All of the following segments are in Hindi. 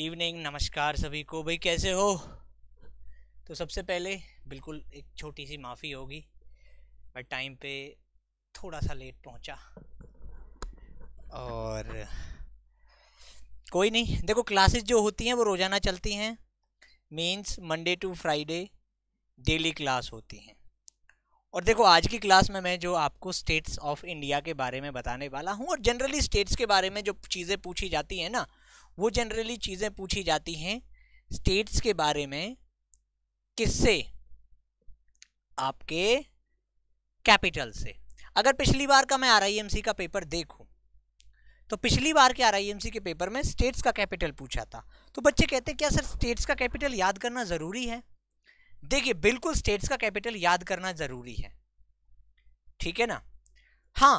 इवनिंग नमस्कार सभी को भाई कैसे हो तो सबसे पहले बिल्कुल एक छोटी सी माफ़ी होगी मैं टाइम पे थोड़ा सा लेट पहुंचा और कोई नहीं देखो क्लासेस जो होती हैं वो रोज़ाना चलती हैं means Monday to Friday daily class होती हैं और देखो आज की क्लास में मैं जो आपको स्टेट्स ऑफ इंडिया के बारे में बताने वाला हूँ और जनरली स्टेट्स के बारे में जो चीज़ें पूछी जाती हैं ना वो जनरली चीज़ें पूछी जाती हैं स्टेट्स के बारे में किससे आपके कैपिटल से अगर पिछली बार का मैं आर का पेपर देखूं तो पिछली बार के आर के पेपर में स्टेट्स का कैपिटल पूछा था तो बच्चे कहते क्या सर स्टेट्स का कैपिटल याद करना ज़रूरी है देखिए बिल्कुल स्टेट्स का कैपिटल याद करना ज़रूरी है ठीक है ना हाँ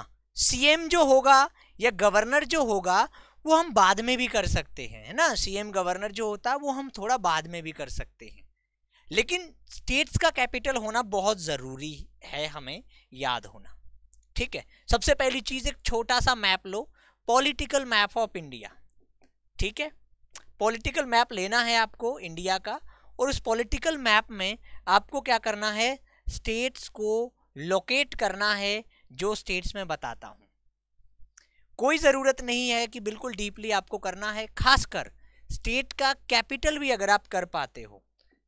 सीएम जो होगा या गवर्नर जो होगा वो हम बाद में भी कर सकते हैं है ना सीएम गवर्नर जो होता है वो हम थोड़ा बाद में भी कर सकते हैं लेकिन स्टेट्स का कैपिटल होना बहुत ज़रूरी है हमें याद होना ठीक है सबसे पहली चीज़ एक छोटा सा मैप लो पॉलिटिकल मैप ऑफ इंडिया ठीक है पॉलिटिकल मैप लेना है आपको इंडिया का और उस पॉलिटिकल मैप में आपको क्या करना है स्टेट्स को लोकेट करना है जो स्टेट्स में बताता हूँ कोई ज़रूरत नहीं है कि बिल्कुल डीपली आपको करना है खासकर स्टेट का कैपिटल भी अगर आप कर पाते हो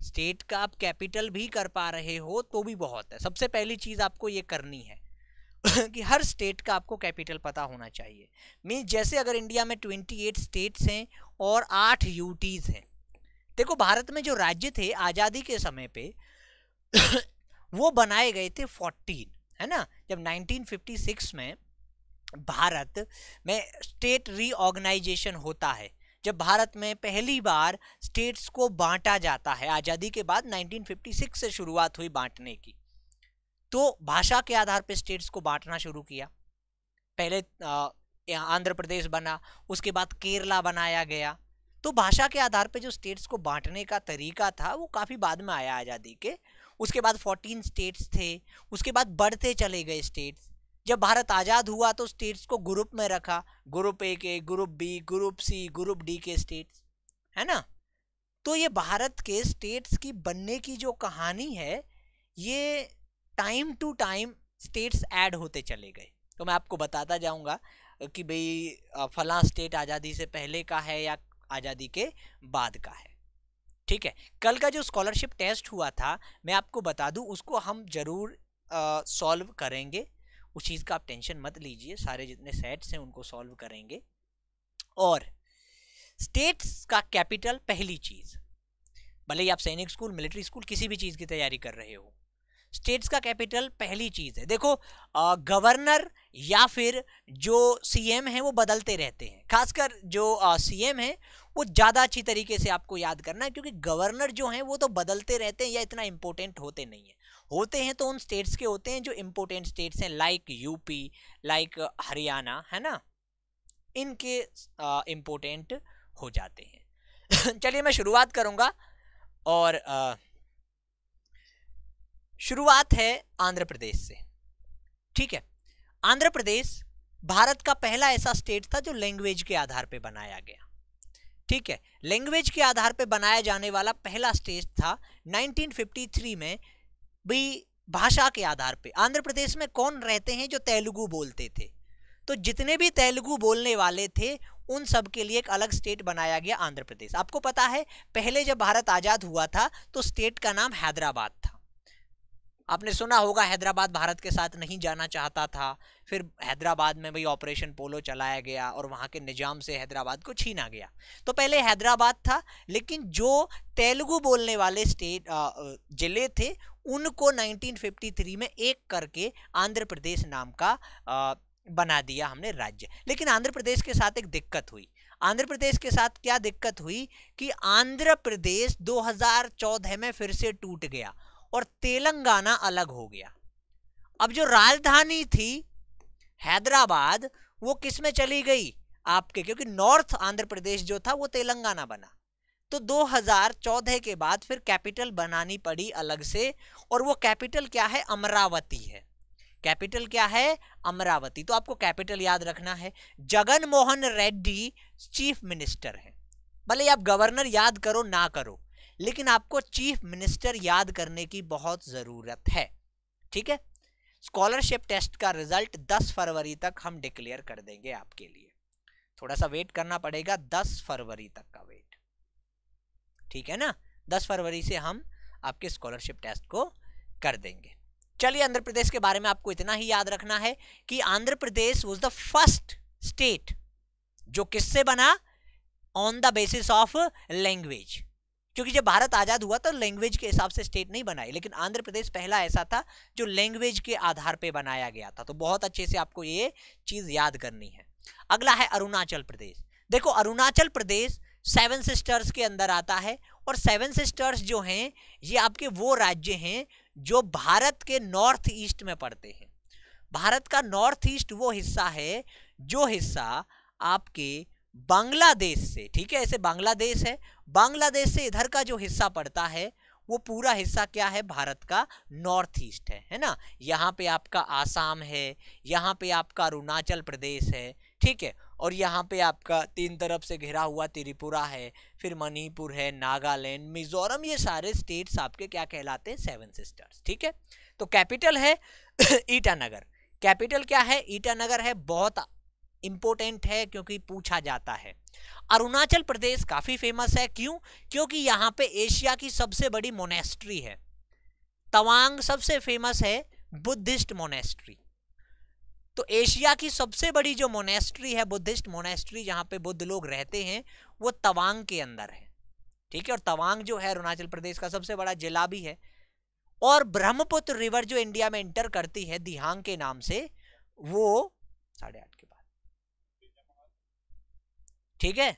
स्टेट का आप कैपिटल भी कर पा रहे हो तो भी बहुत है सबसे पहली चीज़ आपको ये करनी है कि हर स्टेट का आपको कैपिटल पता होना चाहिए मीन्स जैसे अगर इंडिया में ट्वेंटी एट स्टेट्स हैं और आठ यूटीज़ हैं देखो भारत में जो राज्य थे आज़ादी के समय पे वो बनाए गए थे फोर्टीन है ना जब सिक्स में भारत में स्टेट रीऑर्गेनाइजेशन होता है जब भारत में पहली बार स्टेट्स को बांटा जाता है आज़ादी के बाद 1956 से शुरुआत हुई बांटने की तो भाषा के आधार पर स्टेट्स को बांटना शुरू किया पहले आंध्र प्रदेश बना उसके बाद केरला बनाया गया तो भाषा के आधार पर जो स्टेट्स को बांटने का तरीका था वो काफ़ी बाद में आया आज़ादी के उसके बाद 14 स्टेट्स थे उसके बाद बढ़ते चले गए स्टेट्स जब भारत आज़ाद हुआ तो स्टेट्स को ग्रुप में रखा ग्रुप ए के group B group C group D के स्टेट्स है ना तो ये भारत के स्टेट्स की बनने की जो कहानी है ये time to time states add होते चले गए तो मैं आपको बताता जाऊंगा कि भाई फला स्टेट आज़ादी से पहले का है या आज़ादी के बाद का है ठीक है कल का जो स्कॉलरशिप टेस्ट हुआ था मैं आपको बता दूं उसको हम ज़रूर सॉल्व करेंगे उस चीज़ का आप टेंशन मत लीजिए सारे जितने सेट्स हैं उनको सॉल्व करेंगे और स्टेट्स का कैपिटल पहली चीज़ भले ही आप सैनिक स्कूल मिलिट्री स्कूल किसी भी चीज़ की तैयारी कर रहे हो स्टेट्स का कैपिटल पहली चीज़ है देखो गवर्नर या फिर जो सीएम है वो बदलते रहते हैं खासकर जो सीएम है वो ज़्यादा अच्छी तरीके से आपको याद करना है क्योंकि गवर्नर जो हैं वो तो बदलते रहते हैं या इतना इम्पोर्टेंट होते नहीं हैं होते हैं तो उन स्टेट्स के होते हैं जो इम्पोर्टेंट स्टेट्स हैं लाइक यूपी लाइक हरियाणा है ना इनके इम्पोर्टेंट हो जाते हैं चलिए मैं शुरुआत करूँगा और शुरुआत है आंध्र प्रदेश से ठीक है आंध्र प्रदेश भारत का पहला ऐसा स्टेट था जो लैंग्वेज के आधार पर बनाया गया ठीक है लैंग्वेज के आधार पर बनाया जाने वाला पहला स्टेट था 1953 में भी भाषा के आधार पे आंध्र प्रदेश में कौन रहते हैं जो तेलुगु बोलते थे तो जितने भी तेलुगु बोलने वाले थे उन सब के लिए एक अलग स्टेट बनाया गया आंध्र प्रदेश आपको पता है पहले जब भारत आज़ाद हुआ था तो स्टेट का नाम हैदराबाद था आपने सुना होगा हैदराबाद भारत के साथ नहीं जाना चाहता था फिर हैदराबाद में भाई ऑपरेशन पोलो चलाया गया और वहाँ के निज़ाम से हैदराबाद को छीना गया तो पहले हैदराबाद था लेकिन जो तेलुगु बोलने वाले स्टेट ज़िले थे उनको 1953 में एक करके आंध्र प्रदेश नाम का बना दिया हमने राज्य लेकिन आंध्र प्रदेश के साथ एक दिक्कत हुई आंध्र प्रदेश के साथ क्या दिक्कत हुई कि आंध्र प्रदेश 2014 में फिर से टूट गया और तेलंगाना अलग हो गया अब जो राजधानी थी हैदराबाद वो किस में चली गई आपके क्योंकि नॉर्थ आंध्र प्रदेश जो था वो तेलंगाना बना तो 2014 के बाद फिर कैपिटल बनानी पड़ी अलग से और वो कैपिटल क्या है अमरावती है कैपिटल क्या है अमरावती तो आपको कैपिटल याद रखना है जगन मोहन रेड्डी चीफ मिनिस्टर हैं भले आप गवर्नर याद करो ना करो लेकिन आपको चीफ मिनिस्टर याद करने की बहुत ज़रूरत है ठीक है स्कॉलरशिप टेस्ट का रिजल्ट 10 फरवरी तक हम डिक्लेयर कर देंगे आपके लिए थोड़ा सा वेट करना पड़ेगा 10 फरवरी तक का वेट ठीक है ना 10 फरवरी से हम आपके स्कॉलरशिप टेस्ट को कर देंगे चलिए आंध्र प्रदेश के बारे में आपको इतना ही याद रखना है कि Andhra Pradesh was the first state जो किससे बना on the basis of language क्योंकि जब भारत आज़ाद हुआ तो लैंग्वेज के हिसाब से स्टेट नहीं बनाई लेकिन आंध्र प्रदेश पहला ऐसा था जो लैंग्वेज के आधार पर बनाया गया था तो बहुत अच्छे से आपको ये चीज़ याद करनी है अगला है अरुणाचल प्रदेश देखो अरुणाचल प्रदेश सेवन सिस्टर्स के अंदर आता है और सेवन सिस्टर्स जो हैं ये आपके वो राज्य हैं जो भारत के नॉर्थ ईस्ट में पड़ते हैं भारत का नॉर्थ ईस्ट वो हिस्सा है जो हिस्सा आपके बांग्लादेश से ठीक है ऐसे बांग्लादेश है बांग्लादेश से इधर का जो हिस्सा पड़ता है वो पूरा हिस्सा क्या है भारत का नॉर्थ ईस्ट है है ना यहाँ पे आपका आसाम है यहाँ पे आपका अरुणाचल प्रदेश है ठीक है और यहाँ पे आपका तीन तरफ से घिरा हुआ त्रिपुरा है फिर मणिपुर है नागालैंड मिजोरम ये सारे स्टेट्स आपके क्या कहलाते हैं सेवन सिस्टर्स ठीक है तो कैपिटल है ईटानगर कैपिटल क्या है ईटानगर है बहुत इम्पोर्टेंट है क्योंकि पूछा जाता है अरुणाचल प्रदेश काफ़ी फेमस है क्यों क्योंकि यहाँ पे एशिया की सबसे बड़ी मोनेस्ट्री है तवांग सबसे फेमस है बुद्धिस्ट मोनेस्ट्री तो एशिया की सबसे बड़ी जो मोनेस्ट्री है बुद्धिस्ट मोनेस्ट्री जहाँ पे बुद्ध लोग रहते हैं वो तवांग के अंदर है ठीक है और तवांग जो है अरुणाचल प्रदेश का सबसे बड़ा जिला भी है और ब्रह्मपुत्र रिवर जो इंडिया में इंटर करती है दिहांग के नाम से वो साढ़े आठ के ठीक है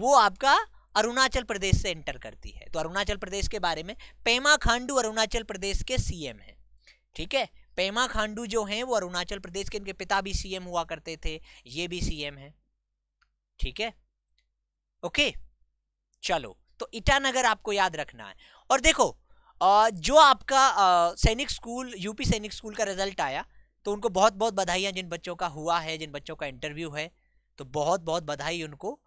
वो आपका अरुणाचल प्रदेश से एंटर करती है तो अरुणाचल प्रदेश के बारे में पेमा खांडू अरुणाचल प्रदेश के सीएम है ठीक है पेमा खांडू जो हैं वो अरुणाचल प्रदेश के इनके पिता भी सीएम हुआ करते थे ये भी सीएम है ठीक है ओके चलो तो ईटानगर आपको याद रखना है और देखो जो आपका Sainik school UP Sainik school का रिजल्ट आया तो उनको बहुत बहुत बधाइयाँ जिन बच्चों का हुआ है जिन बच्चों का इंटरव्यू है तो बहुत बहुत बधाई उनको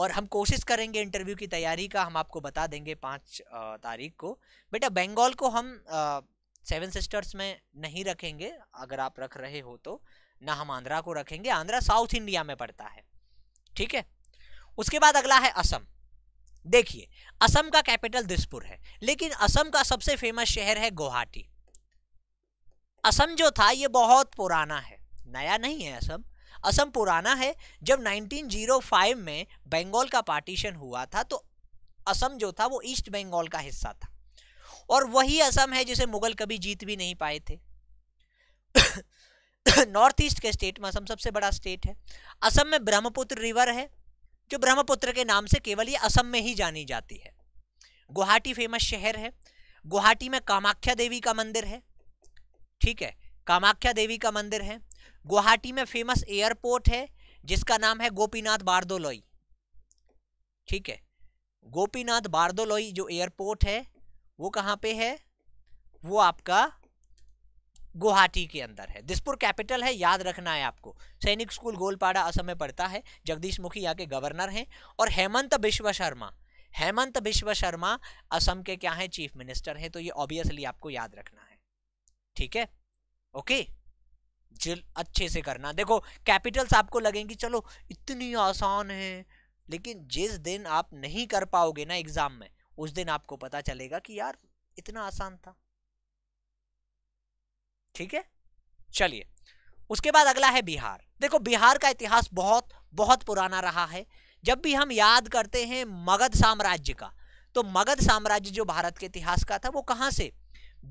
और हम कोशिश करेंगे इंटरव्यू की तैयारी का हम आपको बता देंगे पाँच तारीख को बेटा बंगाल को हम सेवन सिस्टर्स में नहीं रखेंगे अगर आप रख रहे हो तो ना हम आंध्रा को रखेंगे आंध्रा साउथ इंडिया में पड़ता है ठीक है उसके बाद अगला है असम देखिए असम का कैपिटल दिसपुर है लेकिन असम का सबसे फेमस शहर है गुवाहाटी असम जो था ये बहुत पुराना है नया नहीं है असम असम पुराना है जब 1905 में बंगाल का पार्टीशन हुआ था तो असम जो था वो ईस्ट बंगाल का हिस्सा था और वही असम है जिसे मुगल कभी जीत भी नहीं पाए थे नॉर्थ ईस्ट के स्टेट में असम सबसे बड़ा स्टेट है असम में ब्रह्मपुत्र रिवर है जो ब्रह्मपुत्र के नाम से केवल ये असम में ही जानी जाती है गुवाहाटी फेमस शहर है गुवाहाटी में कामाख्या देवी का मंदिर है ठीक है कामाख्या देवी का मंदिर है गुवाहाटी में फेमस एयरपोर्ट है जिसका नाम है गोपीनाथ बारदोलोई ठीक है गोपीनाथ बारदोलोई जो एयरपोर्ट है वो कहाँ पे है वो आपका गुवाहाटी के अंदर है दिसपुर कैपिटल है याद रखना है आपको सैनिक स्कूल गोलपाड़ा असम में पड़ता है जगदीश मुखी यहाँ के गवर्नर हैं और हेमंत विश्व शर्मा हेमंत विश्व शर्मा असम के क्या हैं चीफ मिनिस्टर हैं तो ये ऑब्वियसली आपको याद रखना है ठीक है ओके जिल अच्छे से करना देखो कैपिटल्स आपको लगेंगी चलो इतनी आसान है लेकिन जिस दिन आप नहीं कर पाओगे ना एग्जाम में उस दिन आपको पता चलेगा कि यार इतना आसान था ठीक है चलिए उसके बाद अगला है बिहार देखो बिहार का इतिहास बहुत बहुत पुराना रहा है जब भी हम याद करते हैं मगध साम्राज्य का तो मगध साम्राज्य जो भारत के इतिहास का था वो कहाँ से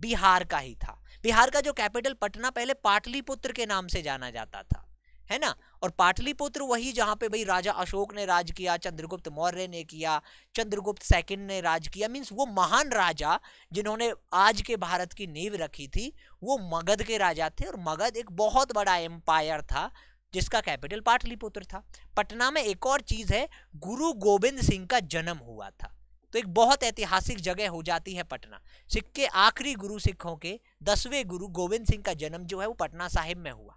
बिहार का ही था बिहार का जो कैपिटल पटना पहले पाटलिपुत्र के नाम से जाना जाता था है ना और पाटलिपुत्र वही जहाँ पे भाई राजा अशोक ने राज किया चंद्रगुप्त मौर्य ने किया चंद्रगुप्त सेकंड ने राज किया मीन्स वो महान राजा जिन्होंने आज के भारत की नींव रखी थी वो मगध के राजा थे और मगध एक बहुत बड़ा एम्पायर था जिसका कैपिटल पाटलिपुत्र था पटना में एक और चीज़ है गुरु गोविंद सिंह का जन्म हुआ था तो एक बहुत ऐतिहासिक जगह हो जाती है पटना सिख के आखिरी गुरु सिखों के दसवें गुरु गोविंद सिंह का जन्म जो है वो पटना साहिब में हुआ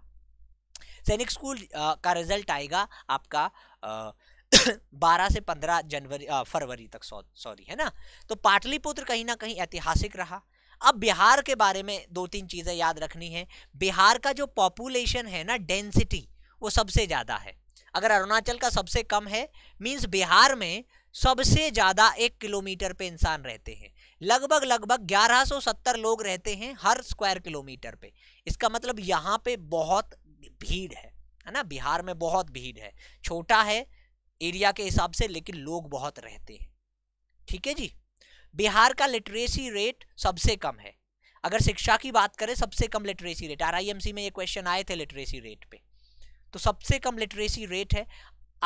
सैनिक स्कूल का रिजल्ट आएगा आपका बारह से पंद्रह जनवरी फरवरी तक सॉरी है ना तो पाटलिपुत्र कहीं ना कहीं ऐतिहासिक रहा अब बिहार के बारे में दो तीन चीज़ें याद रखनी है बिहार का जो पॉपुलेशन है ना डेंसिटी वो सबसे ज़्यादा है अगर अरुणाचल का सबसे कम है मीन्स बिहार में सबसे ज़्यादा एक किलोमीटर पे इंसान रहते हैं लगभग लगभग 1170 लोग रहते हैं हर स्क्वायर किलोमीटर पे इसका मतलब यहाँ पे बहुत भीड़ है है ना बिहार में बहुत भीड़ है छोटा है एरिया के हिसाब से लेकिन लोग बहुत रहते हैं ठीक है जी बिहार का लिटरेसी रेट सबसे कम है अगर शिक्षा की बात करें सबसे कम लिटरेसी रेट आर में ये क्वेश्चन आए थे लिटरेसी रेट पे तो सबसे कम लिटरेसी रेट है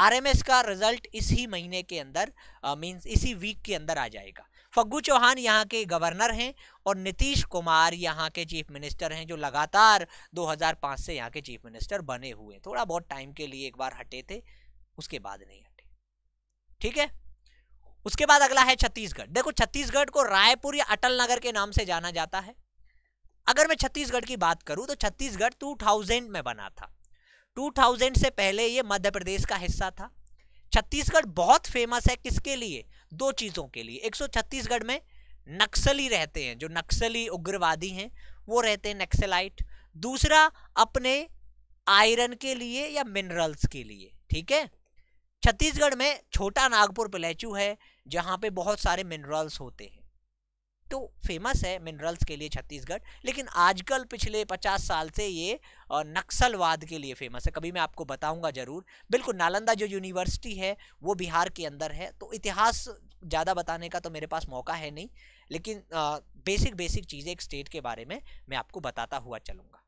आरएमएस का रिजल्ट इसी महीने के अंदर मींस इसी वीक के अंदर आ जाएगा फग्गू चौहान यहाँ के गवर्नर हैं और नीतीश कुमार यहाँ के चीफ मिनिस्टर हैं जो लगातार 2005 से यहाँ के चीफ मिनिस्टर बने हुए थोड़ा बहुत टाइम के लिए एक बार हटे थे उसके बाद नहीं हटे ठीक है उसके बाद अगला है छत्तीसगढ़ देखो छत्तीसगढ़ को रायपुर या अटल नगर के नाम से जाना जाता है अगर मैं छत्तीसगढ़ की बात करूँ तो छत्तीसगढ़ टू में बना था टू से पहले ये मध्य प्रदेश का हिस्सा था छत्तीसगढ़ बहुत फेमस है किसके लिए दो चीज़ों के लिए एक छत्तीसगढ़ में नक्सली रहते हैं जो नक्सली उग्रवादी हैं वो रहते हैं नक्सलाइट दूसरा अपने आयरन के लिए या मिनरल्स के लिए ठीक है छत्तीसगढ़ में छोटा नागपुर प्लेचू है जहाँ पे बहुत सारे मिनरल्स होते हैं तो फेमस है मिनरल्स के लिए छत्तीसगढ़ लेकिन आजकल पिछले पचास साल से ये नक्सलवाद के लिए फेमस है कभी मैं आपको बताऊंगा ज़रूर बिल्कुल नालंदा जो यूनिवर्सिटी है वो बिहार के अंदर है तो इतिहास ज़्यादा बताने का तो मेरे पास मौका है नहीं लेकिन आ, बेसिक बेसिक चीज़ें एक स्टेट के बारे में मैं आपको बताता हुआ चलूँगा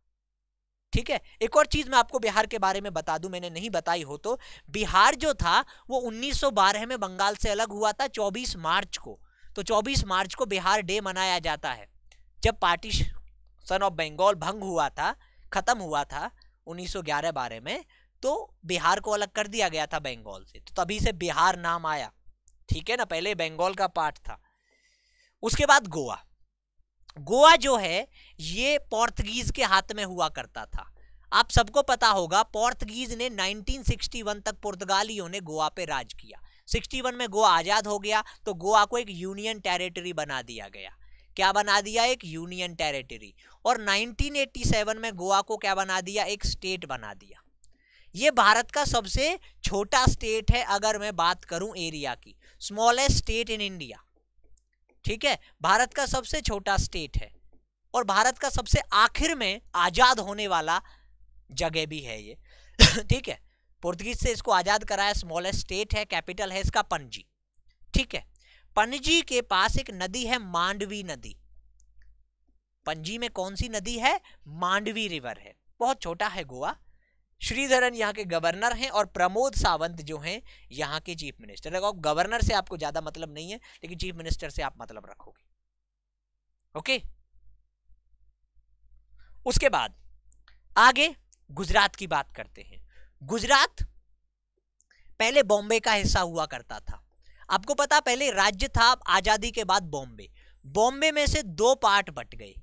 ठीक है एक और चीज़ मैं आपको बिहार के बारे में बता दूं मैंने नहीं बताई हो तो बिहार जो था वो 1912 में बंगाल से अलग हुआ था 24 मार्च को तो 24 मार्च को बिहार डे मनाया जाता है जब पार्टीशन ऑफ बंगाल भंग हुआ था ख़त्म हुआ था 1911 बारे में तो बिहार को अलग कर दिया गया था बंगाल से तो तभी से बिहार नाम आया ठीक है ना पहले बंगाल का पार्ट था उसके बाद गोवा गोवा जो है ये पोर्तगीज के हाथ में हुआ करता था आप सबको पता होगा पोर्तगीज ने 1961 तक पुर्तगालियों ने गोवा पे राज किया 61 में गोवा आज़ाद हो गया तो गोवा को एक यूनियन टेरिटरी बना दिया गया क्या बना दिया एक यूनियन टेरिटरी और 1987 में गोवा को क्या बना दिया एक स्टेट बना दिया ये भारत का सबसे छोटा स्टेट है अगर मैं बात करूं एरिया की स्मॉलेस्ट स्टेट इन इंडिया ठीक है भारत का सबसे छोटा स्टेट है और भारत का सबसे आखिर में आज़ाद होने वाला जगह भी है ये ठीक है पुर्तगीज से इसको आज़ाद कराया स्मॉलेस्ट स्टेट है कैपिटल है इसका पणजी ठीक है पणजी के पास एक नदी है मांडवी नदी पणजी में कौन सी नदी है मांडवी रिवर है बहुत छोटा है गोवा श्रीधरन यहाँ के गवर्नर हैं और प्रमोद सावंत जो हैं यहाँ के चीफ मिनिस्टर लगाओ गवर्नर से आपको ज़्यादा मतलब नहीं है लेकिन चीफ मिनिस्टर से आप मतलब रखोगे ओके उसके बाद आगे गुजरात की बात करते हैं गुजरात पहले बॉम्बे का हिस्सा हुआ करता था आपको पता पहले राज्य था आज़ादी के बाद बॉम्बे बॉम्बे में से दो पार्ट बट गए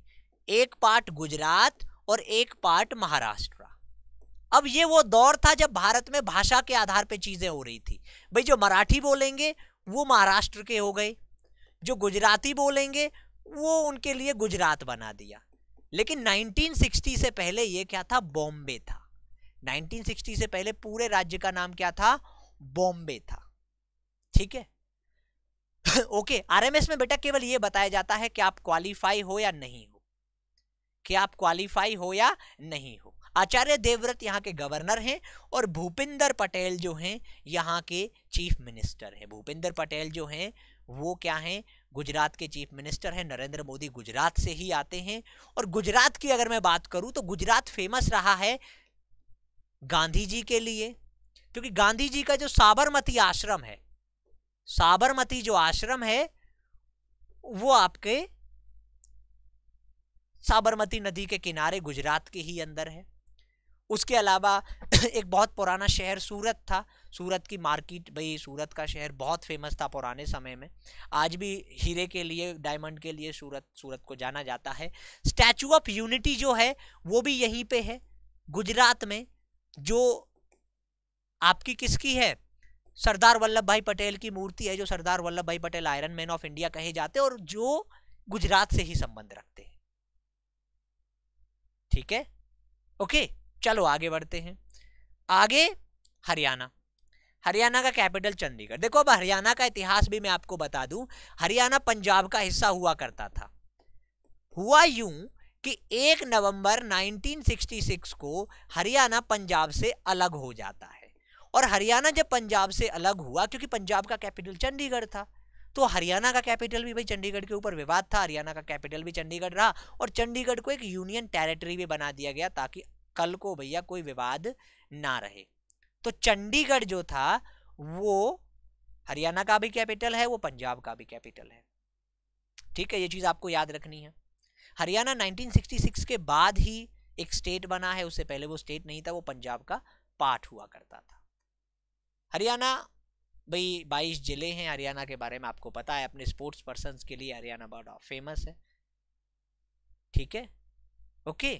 एक पार्ट गुजरात और एक पार्ट महाराष्ट्र अब ये वो दौर था जब भारत में भाषा के आधार पे चीज़ें हो रही थी भाई जो मराठी बोलेंगे वो महाराष्ट्र के हो गए जो गुजराती बोलेंगे वो उनके लिए गुजरात बना दिया लेकिन 1960 से पहले ये क्या था बॉम्बे था 1960 से पहले पूरे राज्य का नाम क्या था बॉम्बे था ठीक है ओके आरएमएस में बेटा केवल यह बताया जाता है कि आप क्वालिफाई हो या नहीं हो कि आप क्वालिफाई हो या नहीं हो आचार्य देवव्रत यहाँ के गवर्नर हैं और भूपिंदर पटेल जो हैं यहाँ के चीफ मिनिस्टर हैं भूपिंदर पटेल जो हैं वो क्या हैं गुजरात के चीफ मिनिस्टर हैं नरेंद्र मोदी गुजरात से ही आते हैं और गुजरात की अगर मैं बात करूँ तो गुजरात फेमस रहा है गांधी जी के लिए क्योंकि गांधी जी का जो साबरमती आश्रम है साबरमती जो आश्रम है वो आपके साबरमती नदी के किनारे गुजरात के ही अंदर है उसके अलावा एक बहुत पुराना शहर सूरत था सूरत की मार्केट भाई सूरत का शहर बहुत फेमस था पुराने समय में आज भी हीरे के लिए डायमंड के लिए सूरत सूरत को जाना जाता है स्टैचू ऑफ यूनिटी जो है वो भी यहीं पे है गुजरात में जो आपकी किसकी है सरदार वल्लभ भाई पटेल की मूर्ति है जो Sardar Vallabh Bhai Patel iron man of India कहे जाते हैं और जो गुजरात से ही संबंध रखते हैं ठीक है ओके चलो आगे बढ़ते हैं आगे हरियाणा हरियाणा का कैपिटल चंडीगढ़ देखो अब हरियाणा का इतिहास भी मैं आपको बता दूं हरियाणा पंजाब का हिस्सा हुआ करता था हुआ यूं कि एक नवंबर 1966 को हरियाणा पंजाब से अलग हो जाता है और हरियाणा जब पंजाब से अलग हुआ क्योंकि पंजाब का कैपिटल चंडीगढ़ था तो हरियाणा का कैपिटल भी भाई चंडीगढ़ के ऊपर विवाद था हरियाणा का कैपिटल भी चंडीगढ़ रहा और चंडीगढ़ को एक यूनियन टेरिटरी भी बना दिया गया ताकि कल को भैया कोई विवाद ना रहे तो चंडीगढ़ जो था वो हरियाणा का भी कैपिटल है वो पंजाब का भी कैपिटल है ठीक है ये चीज़ आपको याद रखनी है हरियाणा 1966 के बाद ही एक स्टेट बना है उससे पहले वो स्टेट नहीं था वो पंजाब का पार्ट हुआ करता था हरियाणा भाई बाईस जिले हैं हरियाणा के बारे में आपको पता है अपने स्पोर्ट्स पर्सन के लिए हरियाणा बहुत फेमस है ठीक है ओके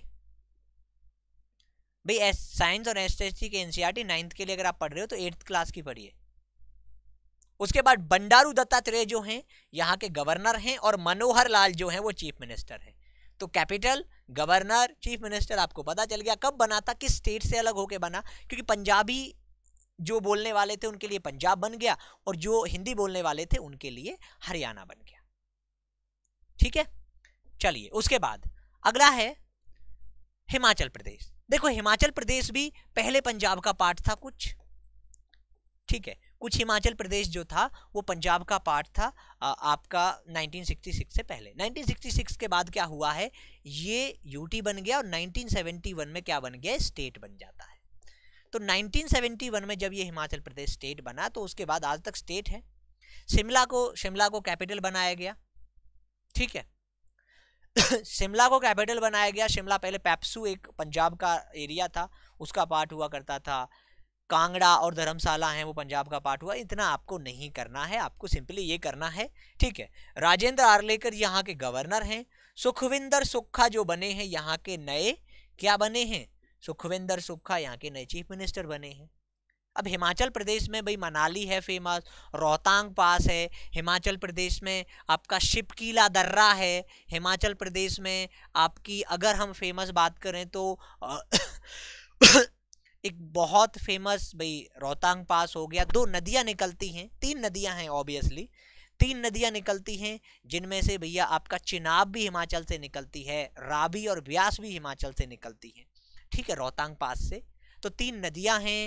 भाई साइंस और एस एस के एनसीईआरटी नाइन्थ e के लिए अगर आप पढ़ रहे हो तो एट्थ क्लास की पढ़िए उसके बाद बंडारू दत्तात्रेय जो हैं यहाँ के गवर्नर हैं और मनोहर लाल जो हैं वो चीफ मिनिस्टर हैं तो कैपिटल गवर्नर चीफ मिनिस्टर आपको पता चल गया कब बना था किस स्टेट से अलग होके बना क्योंकि पंजाबी जो बोलने वाले थे उनके लिए पंजाब बन गया और जो हिंदी बोलने वाले थे उनके लिए हरियाणा बन गया ठीक है चलिए उसके बाद अगला है हिमाचल प्रदेश देखो हिमाचल प्रदेश भी पहले पंजाब का पार्ट था कुछ ठीक है कुछ हिमाचल प्रदेश जो था वो पंजाब का पार्ट था आपका 1966 से पहले 1966 के बाद क्या हुआ है ये यूटी बन गया और 1971 में क्या बन गया स्टेट बन जाता है तो 1971 में जब ये हिमाचल प्रदेश स्टेट बना तो उसके बाद आज तक स्टेट है शिमला को शिमला को कैपिटल बनाया गया ठीक है शिमला को कैपिटल बनाया गया शिमला पहले पैप्सू एक पंजाब का एरिया था उसका पार्ट हुआ करता था कांगड़ा और धर्मशाला हैं वो पंजाब का पार्ट हुआ इतना आपको नहीं करना है आपको सिंपली ये करना है ठीक है राजेंद्र आर्लेकर यहाँ के गवर्नर हैं सुखविंदर सुक्खा जो बने हैं यहाँ के नए क्या बने हैं सुखविंदर सुक्खा यहाँ के नए चीफ मिनिस्टर बने हैं अब हिमाचल प्रदेश में भाई मनाली है फेमस रोहतांग पास है हिमाचल प्रदेश में आपका शिपकीला दर्रा है हिमाचल प्रदेश में आपकी अगर हम फेमस बात करें तो एक बहुत फेमस भाई रोहतांग पास हो गया दो नदियां निकलती हैं तीन नदियां हैं ऑब्वियसली तीन नदियां निकलती हैं जिनमें से भैया आपका चिनाब भी हिमाचल से निकलती है राबी और ब्यास भी हिमाचल से निकलती हैं ठीक है रोहतांग पास से तो तीन नदियां हैं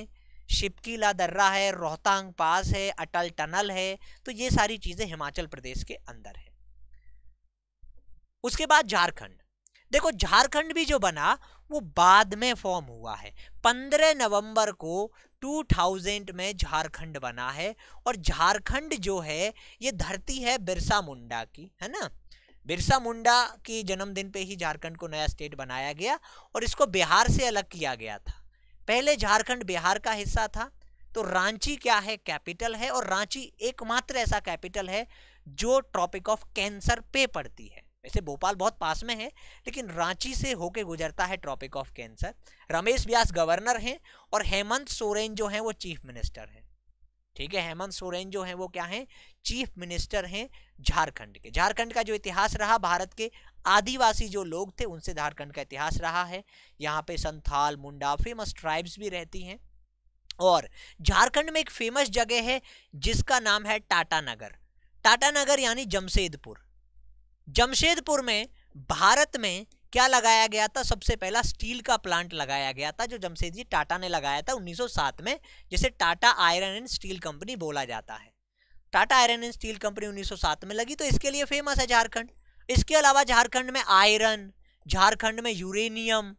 शिपकीला दर्रा है रोहतांग पास है अटल टनल है तो ये सारी चीज़ें हिमाचल प्रदेश के अंदर है उसके बाद झारखंड देखो झारखंड भी जो बना वो बाद में फॉर्म हुआ है 15 नवंबर को 2000 में झारखंड बना है और झारखंड जो है ये धरती है बिरसा मुंडा की है ना बिरसा मुंडा की जन्मदिन पे ही झारखंड को नया स्टेट बनाया गया और इसको बिहार से अलग किया गया था पहले झारखंड बिहार का हिस्सा था तो रांची क्या है कैपिटल है और रांची एकमात्र ऐसा कैपिटल है जो ट्रॉपिक ऑफ कैंसर पे पड़ती है वैसे भोपाल बहुत पास में है लेकिन रांची से होके गुजरता है tropic of cancer Ramesh Vyas governor हैं और हेमंत सोरेन जो हैं वो चीफ मिनिस्टर हैं ठीक है हेमंत सोरेन जो हैं वो क्या हैं चीफ मिनिस्टर हैं झारखंड के झारखंड का जो इतिहास रहा भारत के आदिवासी जो लोग थे उनसे झारखंड का इतिहास रहा है यहाँ पे संथाल मुंडा फेमस ट्राइब्स भी रहती हैं और झारखंड में एक फेमस जगह है जिसका नाम है टाटा नगर टाटा नगर यानी जमशेदपुर जमशेदपुर में भारत में क्या लगाया गया था सबसे पहला स्टील का प्लांट लगाया गया था जो जमशेद जी टाटा ने लगाया था 1907 में जिसे Tata iron and steel company बोला जाता है Tata iron and steel company 1907 में लगी तो इसके लिए फेमस है झारखंड इसके अलावा झारखंड में आयरन झारखंड में यूरेनियम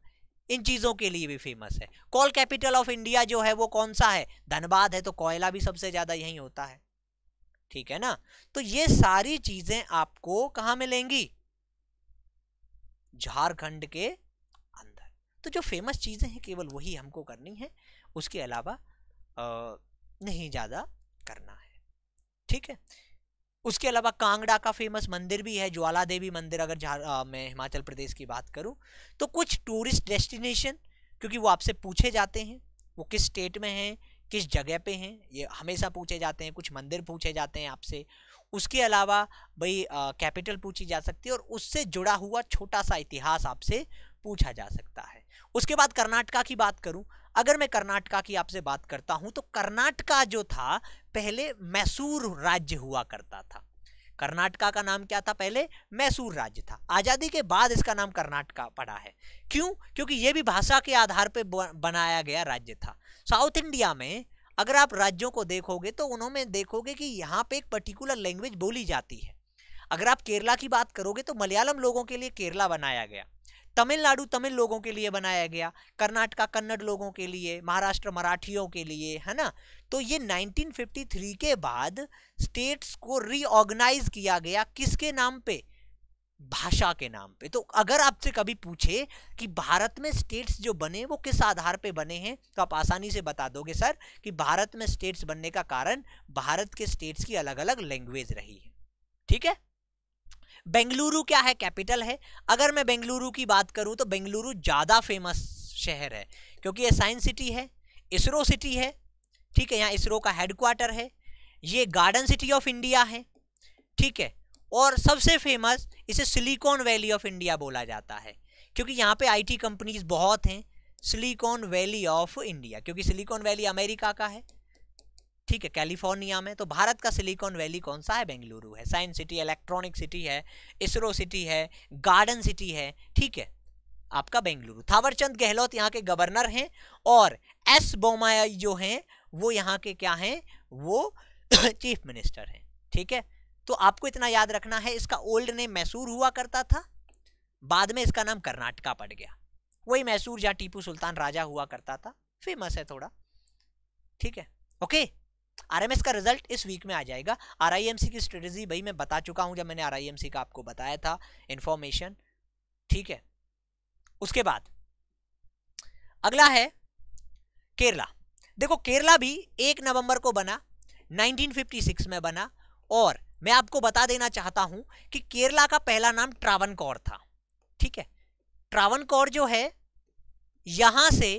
इन चीज़ों के लिए भी फेमस है कॉल कैपिटल ऑफ इंडिया जो है वो कौन सा है धनबाद है तो कोयला भी सबसे ज़्यादा यहीं होता है ठीक है ना तो ये सारी चीजें आपको कहाँ मिलेंगी झारखंड के अंदर तो जो फेमस चीज़ें हैं केवल वही हमको करनी है उसके अलावा आ, नहीं ज़्यादा करना है ठीक है उसके अलावा कांगड़ा का फेमस मंदिर भी है ज्वाला देवी मंदिर अगर झार मैं हिमाचल प्रदेश की बात करूं तो कुछ टूरिस्ट डेस्टिनेशन क्योंकि वो आपसे पूछे जाते हैं वो किस स्टेट में हैं किस जगह पे हैं ये हमेशा पूछे जाते हैं कुछ मंदिर पूछे जाते हैं आपसे उसके अलावा भाई कैपिटल पूछी जा सकती है और उससे जुड़ा हुआ छोटा सा इतिहास आपसे पूछा जा सकता है उसके बाद कर्नाटका की बात करूं अगर मैं कर्नाटका की आपसे बात करता हूं तो कर्नाटका जो था पहले मैसूर राज्य हुआ करता था कर्नाटका का नाम क्या था पहले मैसूर राज्य था आज़ादी के बाद इसका नाम कर्नाटका पड़ा है क्यों क्योंकि ये भी भाषा के आधार पर बनाया गया राज्य था साउथ इंडिया में अगर आप राज्यों को देखोगे तो उन्होंने देखोगे कि यहाँ पे एक पर्टिकुलर लैंग्वेज बोली जाती है अगर आप केरला की बात करोगे तो मलयालम लोगों के लिए केरला बनाया गया तमिलनाडु तमिल लोगों के लिए बनाया गया कर्नाटका कन्नड़ लोगों के लिए महाराष्ट्र मराठियों के लिए है ना तो ये 1953 के बाद स्टेट्स को रीऑर्गेनाइज किया गया किसके नाम पे भाषा के नाम पे तो अगर आपसे कभी पूछे कि भारत में स्टेट्स जो बने वो किस आधार पे बने हैं तो आप आसानी से बता दोगे सर कि भारत में स्टेट्स बनने का कारण भारत के स्टेट्स की अलग अलग लैंग्वेज रही है ठीक है बेंगलुरु क्या है कैपिटल है अगर मैं बेंगलुरु की बात करूं तो बेंगलुरु ज़्यादा फेमस शहर है क्योंकि ये साइंस सिटी है इसरो सिटी है ठीक है यहाँ इसरो का हेडक्वार्टर है ये गार्डन सिटी ऑफ इंडिया है ठीक है और सबसे फेमस इसे सिलिकॉन वैली ऑफ इंडिया बोला जाता है क्योंकि यहाँ पे आईटी कंपनीज बहुत हैं सिलिकॉन वैली ऑफ इंडिया क्योंकि सिलिकॉन वैली अमेरिका का है ठीक है कैलिफोर्निया में तो भारत का सिलिकॉन वैली कौन सा है बेंगलुरु है साइंस सिटी इलेक्ट्रॉनिक सिटी है इसरो सिटी है गार्डन सिटी है ठीक है आपका बेंगलुरु थावरचंद गहलोत यहाँ के गवर्नर हैं और एस बोमाई जो हैं वो यहाँ के क्या हैं वो चीफ मिनिस्टर हैं ठीक है तो आपको इतना याद रखना है इसका ओल्ड नेम मैसूर हुआ करता था बाद में इसका नाम कर्नाटका पड़ गया वही मैसूर जहाँ टीपू सुल्तान राजा हुआ करता था फेमस है थोड़ा ठीक है ओके आरएमएस का रिजल्ट इस वीक में आ जाएगा आरआईएमसी की स्ट्रेटजी भाई मैं बता चुका हूँ जब मैंने आरआईएमसी का आपको बताया था इन्फॉर्मेशन ठीक है उसके बाद अगला है केरला देखो केरला भी एक नवंबर को बना 1956 में बना और मैं आपको बता देना चाहता हूं कि केरला का पहला नाम ट्रावन कौर था ठीक है ट्रावन कौर जो है यहां से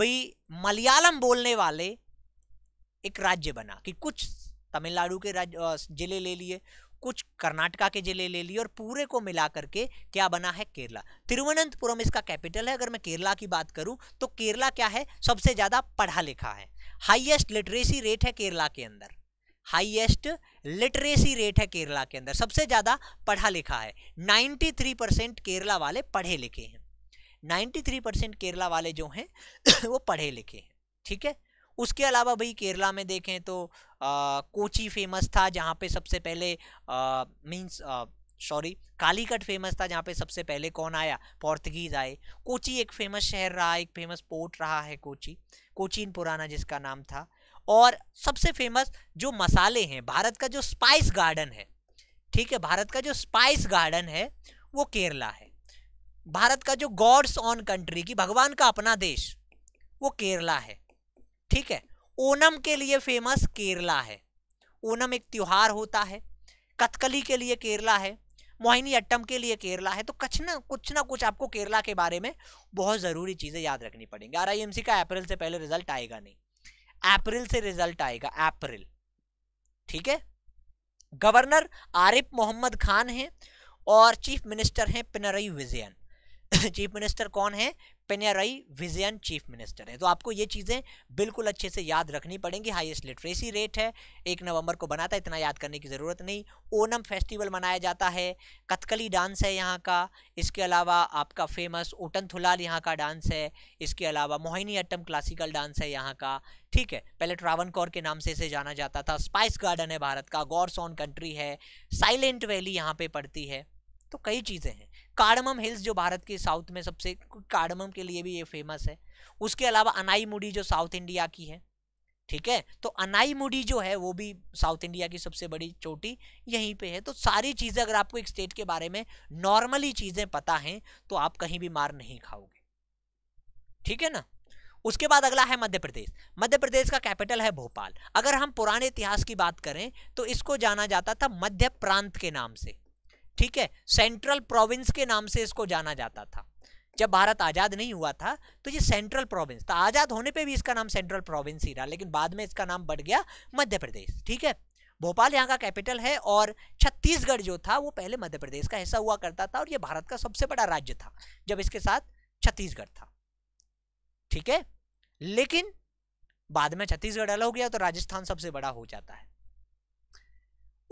भाई मलयालम बोलने वाले एक राज्य बना कि कुछ तमिलनाडु के राज्य जिले ले लिए कुछ कर्नाटका के जिले ले लिए और पूरे को मिला करके क्या बना है केरला तिरुवनंतपुरम इसका कैपिटल है अगर मैं केरला की बात करूं तो केरला क्या है सबसे ज़्यादा पढ़ा लिखा है हाईएस्ट लिटरेसी रेट है केरला के अंदर हाईएस्ट लिटरेसी रेट है केरला के अंदर सबसे ज़्यादा पढ़ा लिखा है नाइन्टी परसेंट केरला वाले पढ़े लिखे हैं नाइन्टी परसेंट केरला वाले जो हैं वो पढ़े लिखे हैं ठीक है उसके अलावा भाई केरला में देखें तो आ, कोची फेमस था जहाँ पे सबसे पहले मीन्स सॉरी कालीकट फेमस था जहाँ पे सबसे पहले कौन आया पोर्तगीज आए कोची एक फेमस शहर रहा एक फेमस पोर्ट रहा है कोची कोचीन पुराना जिसका नाम था और सबसे फेमस जो मसाले हैं भारत का जो स्पाइस गार्डन है ठीक है भारत का जो स्पाइस गार्डन है वो केरला है भारत का जो गॉड्स ऑन कंट्री की भगवान का अपना देश वो केरला है ठीक है ओनम के लिए फेमस केरला है ओनम एक त्यौहार होता है कथकली के लिए केरला है मोहिनी अट्टम के लिए केरला है तो कुछ ना कुछ ना कुछ आपको केरला के बारे में बहुत ज़रूरी चीज़ें याद रखनी पड़ेंगी आर आई का अप्रैल से पहले रिजल्ट आएगा नहीं अप्रैल से रिजल्ट आएगा अप्रैल ठीक है गवर्नर आरिफ मोहम्मद खान हैं और चीफ मिनिस्टर हैं पिनरई विजयन चीफ मिनिस्टर कौन है पेनियारई विजयन चीफ मिनिस्टर है तो आपको ये चीज़ें बिल्कुल अच्छे से याद रखनी पड़ेंगी हाईएस्ट लिटरेसी रेट है एक नवंबर को बनाता है इतना याद करने की ज़रूरत नहीं ओनम फेस्टिवल मनाया जाता है कथकली डांस है यहाँ का इसके अलावा आपका फेमस ओटन थुलाल यहाँ का डांस है इसके अलावा मोहिनी अट्टम क्लासिकल डांस है यहाँ का ठीक है पहले ट्रावन कौर के नाम से इसे जाना जाता था स्पाइस गार्डन है भारत का गौरसोन कंट्री है साइलेंट वैली यहाँ पर पड़ती है तो कई चीज़ें हैं कार्डमम हिल्स जो भारत के साउथ में सबसे कार्डमम के लिए भी ये फेमस है उसके अलावा अनाई मुडी जो साउथ इंडिया की है ठीक है तो अनाई मुडी जो है वो भी साउथ इंडिया की सबसे बड़ी चोटी यहीं पे है तो सारी चीज़ें अगर आपको एक स्टेट के बारे में नॉर्मली चीज़ें पता हैं तो आप कहीं भी मार नहीं खाओगे ठीक है ना उसके बाद अगला है मध्य प्रदेश मध्य प्रदेश का कैपिटल है भोपाल अगर हम पुराने इतिहास की बात करें तो इसको जाना जाता था मध्य प्रांत के नाम से ठीक है सेंट्रल प्रोविंस के नाम से इसको जाना जाता था जब भारत आज़ाद नहीं हुआ था तो ये सेंट्रल प्रोविंस था आज़ाद होने पे भी इसका नाम सेंट्रल प्रोविंस ही रहा लेकिन बाद में इसका नाम बढ़ गया मध्य प्रदेश ठीक है भोपाल यहाँ का कैपिटल है और छत्तीसगढ़ जो था वो पहले मध्य प्रदेश का हिस्सा हुआ करता था और ये भारत का सबसे बड़ा राज्य था जब इसके साथ छत्तीसगढ़ था ठीक है लेकिन बाद में छत्तीसगढ़ अलग हो गया तो राजस्थान सबसे बड़ा हो जाता है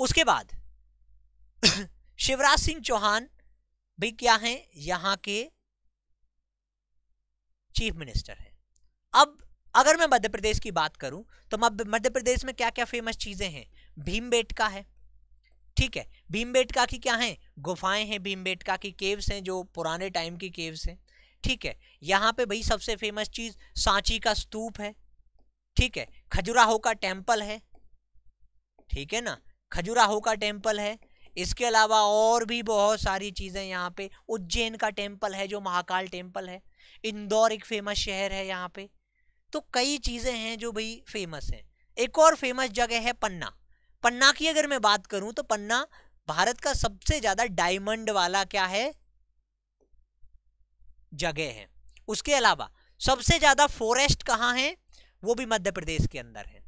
उसके बाद शिवराज सिंह चौहान भी क्या हैं यहाँ के चीफ मिनिस्टर हैं अब अगर मैं मध्य प्रदेश की बात करूं तो मध्य प्रदेश में क्या क्या फेमस चीज़ें हैं भीमबेटका है ठीक है भीमबेटका की क्या है गुफाएं हैं भीमबेटका की केव्स हैं जो पुराने टाइम की केव्स हैं ठीक है यहाँ पे भाई सबसे फेमस चीज़ सांची का स्तूप है ठीक है खजुराहो का टेम्पल है ठीक है ना खजुराहो का टेम्पल है इसके अलावा और भी बहुत सारी चीज़ें यहाँ पे उज्जैन का टेम्पल है जो महाकाल टेम्पल है इंदौर एक फेमस शहर है यहाँ पे तो कई चीज़ें हैं जो भाई फेमस हैं एक और फेमस जगह है पन्ना पन्ना की अगर मैं बात करूँ तो पन्ना भारत का सबसे ज़्यादा डायमंड वाला क्या है जगह है उसके अलावा सबसे ज़्यादा फॉरेस्ट कहाँ है वो भी मध्य प्रदेश के अंदर है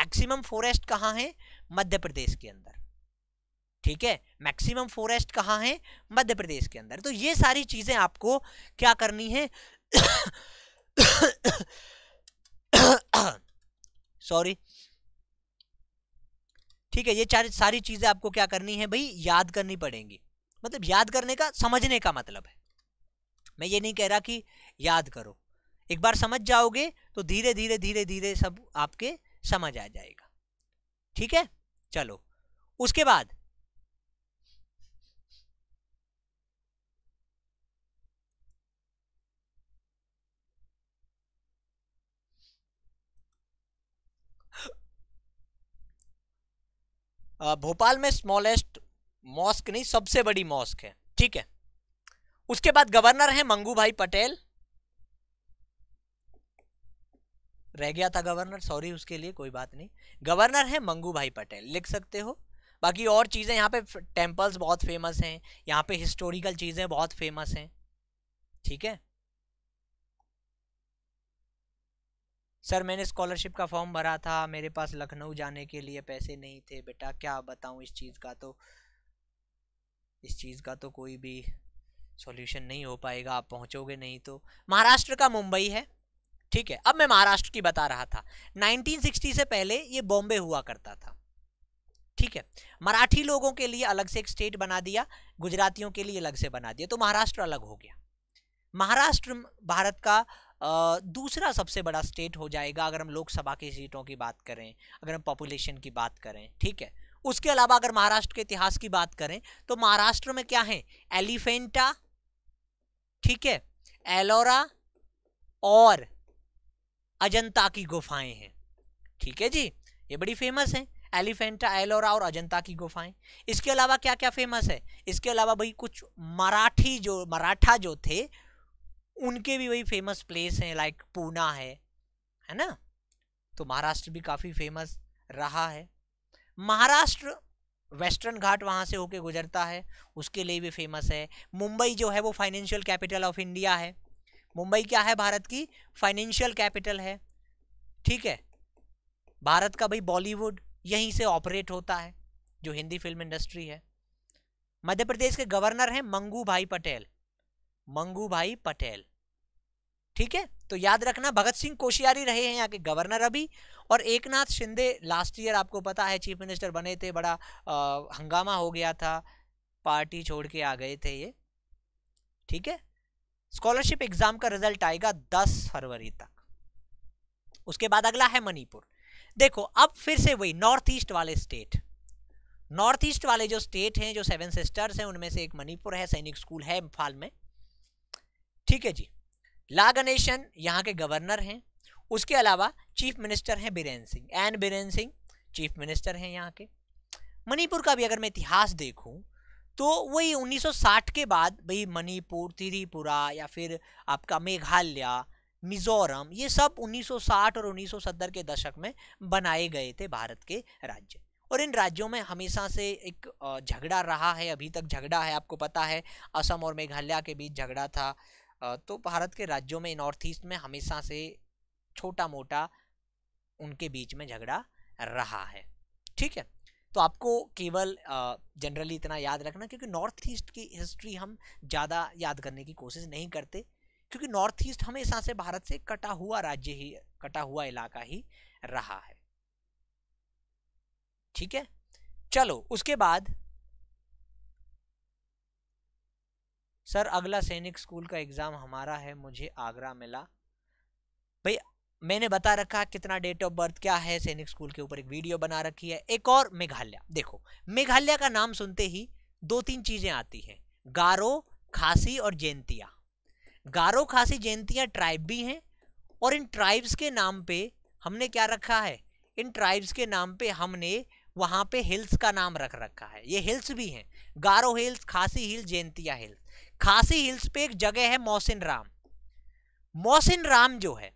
मैक्सिमम फॉरेस्ट कहाँ हैं मध्य प्रदेश के अंदर ठीक है मैक्सिमम फॉरेस्ट कहाँ है मध्य प्रदेश के अंदर तो ये सारी चीज़ें आपको क्या करनी है सॉरी ठीक है ये चार सारी चीज़ें आपको क्या करनी है भाई याद करनी पड़ेंगी मतलब याद करने का समझने का मतलब है मैं ये नहीं कह रहा कि याद करो एक बार समझ जाओगे तो धीरे धीरे धीरे धीरे सब आपके समझ आ जाएगा ठीक है चलो उसके बाद भोपाल में स्मॉलेस्ट मॉस्क नहीं सबसे बड़ी मॉस्क है ठीक है उसके बाद गवर्नर है मंगू भाई पटेल रह गया था गवर्नर सॉरी उसके लिए कोई बात नहीं गवर्नर है मंगू भाई पटेल लिख सकते हो बाकी और चीज़ें यहाँ पे टेम्पल्स बहुत फेमस हैं यहाँ पे हिस्टोरिकल चीज़ें बहुत फेमस हैं ठीक है सर मैंने स्कॉलरशिप का फॉर्म भरा था मेरे पास लखनऊ जाने के लिए पैसे नहीं थे बेटा क्या बताऊँ इस चीज़ का तो इस चीज़ का तो कोई भी सॉल्यूशन नहीं हो पाएगा आप पहुंचोगे नहीं तो महाराष्ट्र का मुंबई है ठीक है अब मैं महाराष्ट्र की बता रहा था 1960 से पहले ये बॉम्बे हुआ करता था ठीक है मराठी लोगों के लिए अलग से एक स्टेट बना दिया गुजरातियों के लिए अलग से बना दिया तो महाराष्ट्र अलग हो गया महाराष्ट्र भारत का दूसरा सबसे बड़ा स्टेट हो जाएगा अगर हम लोकसभा की सीटों की बात करें अगर हम पॉपुलेशन की बात करें ठीक है उसके अलावा अगर महाराष्ट्र के इतिहास की बात करें तो महाराष्ट्र में क्या है एलिफेंटा ठीक है एलोरा और अजंता की गुफाएं हैं ठीक है जी ये बड़ी फेमस है एलिफेंटा एलोरा और अजंता की गुफाएं इसके अलावा क्या क्या फेमस है इसके अलावा भाई कुछ मराठी जो मराठा जो थे उनके भी वही फेमस प्लेस हैं लाइक पूना है है ना तो महाराष्ट्र भी काफ़ी फेमस रहा है महाराष्ट्र वेस्टर्न घाट वहाँ से होके गुजरता है उसके लिए भी फेमस है मुंबई जो है वो फाइनेंशियल कैपिटल ऑफ इंडिया है मुंबई क्या है भारत की फाइनेंशियल कैपिटल है ठीक है भारत का भाई बॉलीवुड यहीं से ऑपरेट होता है जो हिंदी फिल्म इंडस्ट्री है मध्य प्रदेश के गवर्नर हैं मंगू भाई पटेल भाई पटेल ठीक है तो याद रखना भगत सिंह कोशियारी रहे हैं यहाँ के गवर्नर अभी और एक नाथ शिंदे लास्ट ईयर आपको पता है चीफ मिनिस्टर बने थे बड़ा आ, हंगामा हो गया था पार्टी छोड़ के आ गए थे ये ठीक है स्कॉलरशिप एग्जाम का रिजल्ट आएगा दस फरवरी तक उसके बाद अगला है मणिपुर देखो अब फिर से वही नॉर्थ ईस्ट वाले स्टेट नॉर्थ ईस्ट वाले जो स्टेट हैं जो सेवन सिस्टर्स हैं उनमें से एक मणिपुर है सैनिक स्कूल है इम्फाल में ठीक है जी ला गनेशन यहाँ के गवर्नर हैं उसके अलावा चीफ मिनिस्टर हैं Biren Singh N Biren Singh chief minister हैं यहाँ के मणिपुर का भी अगर मैं इतिहास देखूँ तो वही 1960 के बाद भाई मणिपुर त्रिपुरा या फिर आपका मेघालय मिजोरम ये सब 1960 और 1970 के दशक में बनाए गए थे भारत के राज्य और इन राज्यों में हमेशा से एक झगड़ा रहा है अभी तक झगड़ा है आपको पता है असम और मेघालय के बीच झगड़ा था तो भारत के राज्यों में नॉर्थ ईस्ट में हमेशा से छोटा मोटा उनके बीच में झगड़ा रहा है ठीक है तो आपको केवल जनरली इतना याद रखना क्योंकि नॉर्थ ईस्ट की हिस्ट्री हम ज़्यादा याद करने की कोशिश नहीं करते क्योंकि नॉर्थ ईस्ट हमेशा से भारत से कटा हुआ राज्य ही कटा हुआ इलाका ही रहा है ठीक है चलो उसके बाद सर अगला सैनिक स्कूल का एग्ज़ाम हमारा है मुझे आगरा मिला भाई मैंने बता रखा कितना डेट ऑफ बर्थ क्या है सैनिक स्कूल के ऊपर एक वीडियो बना रखी है एक और मेघालय देखो मेघालय का नाम सुनते ही दो तीन चीज़ें आती हैं गारो खासी और जैंतिया गारो खासी जैंतिया ट्राइब भी हैं और इन ट्राइब्स के नाम पे हमने क्या रखा है इन ट्राइब्स के नाम पे हमने वहाँ पे हिल्स का नाम रख रखा है ये हिल्स भी हैं Garo hills Khasi hills Jaintia hills Khasi hills पे एक जगह है मोहसिन राम मोहसिन राम जो है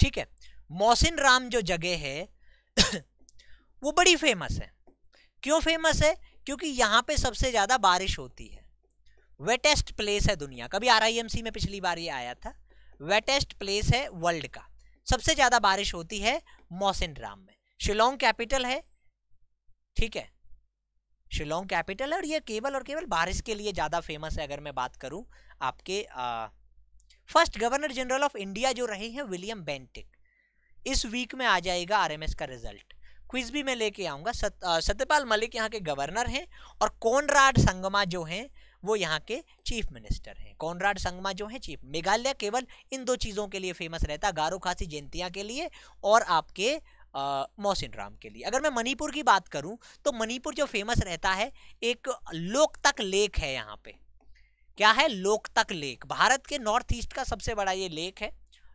ठीक है मोहसिन राम जो जगह है वो बड़ी फेमस है क्यों फेमस है क्योंकि यहाँ पे सबसे ज़्यादा बारिश होती है वेटेस्ट प्लेस है दुनिया कभी आर में पिछली बार ये आया था वेटेस्ट प्लेस है वर्ल्ड का सबसे ज़्यादा बारिश होती है मोहसिन राम में शिलोंग कैपिटल है ठीक है शिलोंग कैपिटल है और ये केवल और केवल बारिश के लिए ज़्यादा फेमस है अगर मैं बात करूँ आपके first governor general of India जो रहे हैं विलियम बेंटिक इस वीक में आ जाएगा आरएमएस का रिजल्ट क्विज भी मैं लेके आऊँगा सत, सत्यपाल मलिक यहाँ के गवर्नर हैं और कौनराड संगमा जो हैं वो यहाँ के चीफ मिनिस्टर हैं कौनराड संगमा जो हैं चीफ मेघालय केवल इन दो चीज़ों के लिए फेमस रहता गारो खासी जयंतियाँ के लिए और आपके मोहसिन राम के लिए अगर मैं मणिपुर की बात करूं तो मणिपुर जो फेमस रहता है एक लोकतक लेक है यहाँ पे क्या है लोकतक लेक भारत के नॉर्थ ईस्ट का सबसे बड़ा ये लेक है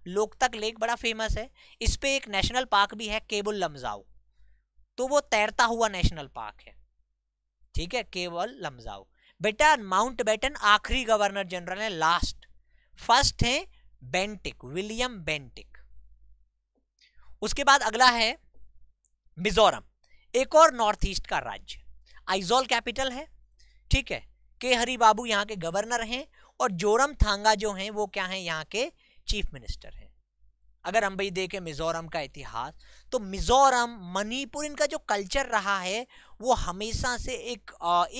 लोकतक लेक बड़ा फेमस है इस पर एक नेशनल पार्क भी है केबुल लमजाओ तो वो तैरता हुआ नेशनल पार्क है ठीक है केवल लमजाओ बेटा माउंट बेटन आखिरी गवर्नर जनरल है लास्ट फर्स्ट है बेंटिक विलियम बेंटिक उसके बाद अगला है मिजोरम एक और नॉर्थ ईस्ट का राज्य आइजोल कैपिटल है ठीक है के हरी बाबू यहाँ के गवर्नर हैं और जोरम थांगा जो हैं वो क्या हैं यहाँ के चीफ मिनिस्टर हैं अगर हम भाई देखें मिज़ोरम का इतिहास तो मिज़ोरम मणिपुर इनका जो कल्चर रहा है वो हमेशा से एक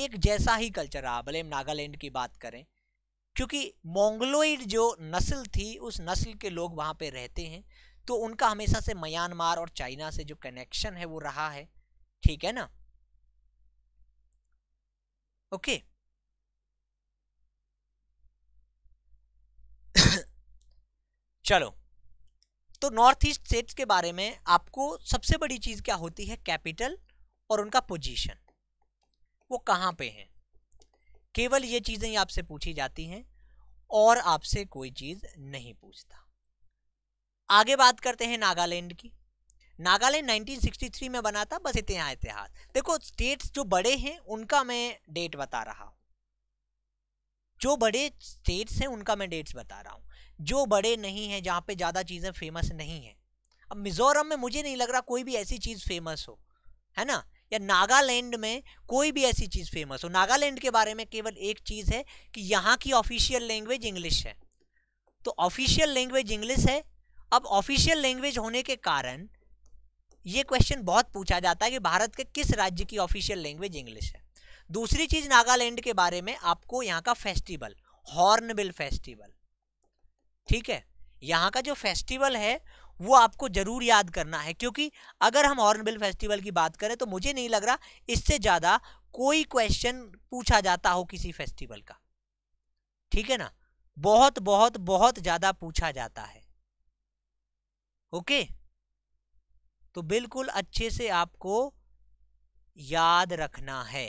एक जैसा ही कल्चर रहा भले हम नागालैंड की बात करें क्योंकि मोंगलोइड जो नस्ल थी उस नस्ल के लोग वहाँ पे रहते हैं तो उनका हमेशा से म्यांमार और चाइना से जो कनेक्शन है वो रहा है ठीक है ना ओके चलो तो नॉर्थ ईस्ट स्टेट्स के बारे में आपको सबसे बड़ी चीज क्या होती है कैपिटल और उनका पोजीशन वो कहाँ पे हैं केवल ये चीज़ें आपसे पूछी जाती हैं और आपसे कोई चीज़ नहीं पूछता आगे बात करते हैं नागालैंड की नागालैंड 1963 में बना था बस इतना इतिहास देखो स्टेट्स जो बड़े हैं उनका मैं डेट बता रहा हूँ जो बड़े स्टेट्स हैं उनका मैं डेट्स बता रहा हूँ जो बड़े नहीं हैं जहाँ पे ज़्यादा चीज़ें फेमस नहीं हैं अब मिज़ोरम में मुझे नहीं लग रहा कोई भी ऐसी चीज़ फेमस हो है ना या नागालैंड में कोई भी ऐसी चीज़ फेमस हो नागालैंड के बारे में केवल एक चीज़ है कि यहाँ की ऑफिशियल लैंग्वेज इंग्लिश है तो ऑफिशियल लैंग्वेज इंग्लिश है अब ऑफिशियल लैंग्वेज होने के कारण ये क्वेश्चन बहुत पूछा जाता है कि भारत के किस राज्य की ऑफिशियल लैंग्वेज इंग्लिश है दूसरी चीज नागालैंड के बारे में आपको यहाँ का फेस्टिवल हॉर्नबिल फेस्टिवल ठीक है यहाँ का जो फेस्टिवल है वो आपको जरूर याद करना है क्योंकि अगर हम हॉर्नबिल फेस्टिवल की बात करें तो मुझे नहीं लग रहा इससे ज़्यादा कोई क्वेश्चन पूछा जाता हो किसी फेस्टिवल का ठीक है ना बहुत बहुत बहुत ज़्यादा पूछा जाता है ओके तो बिल्कुल अच्छे से आपको याद रखना है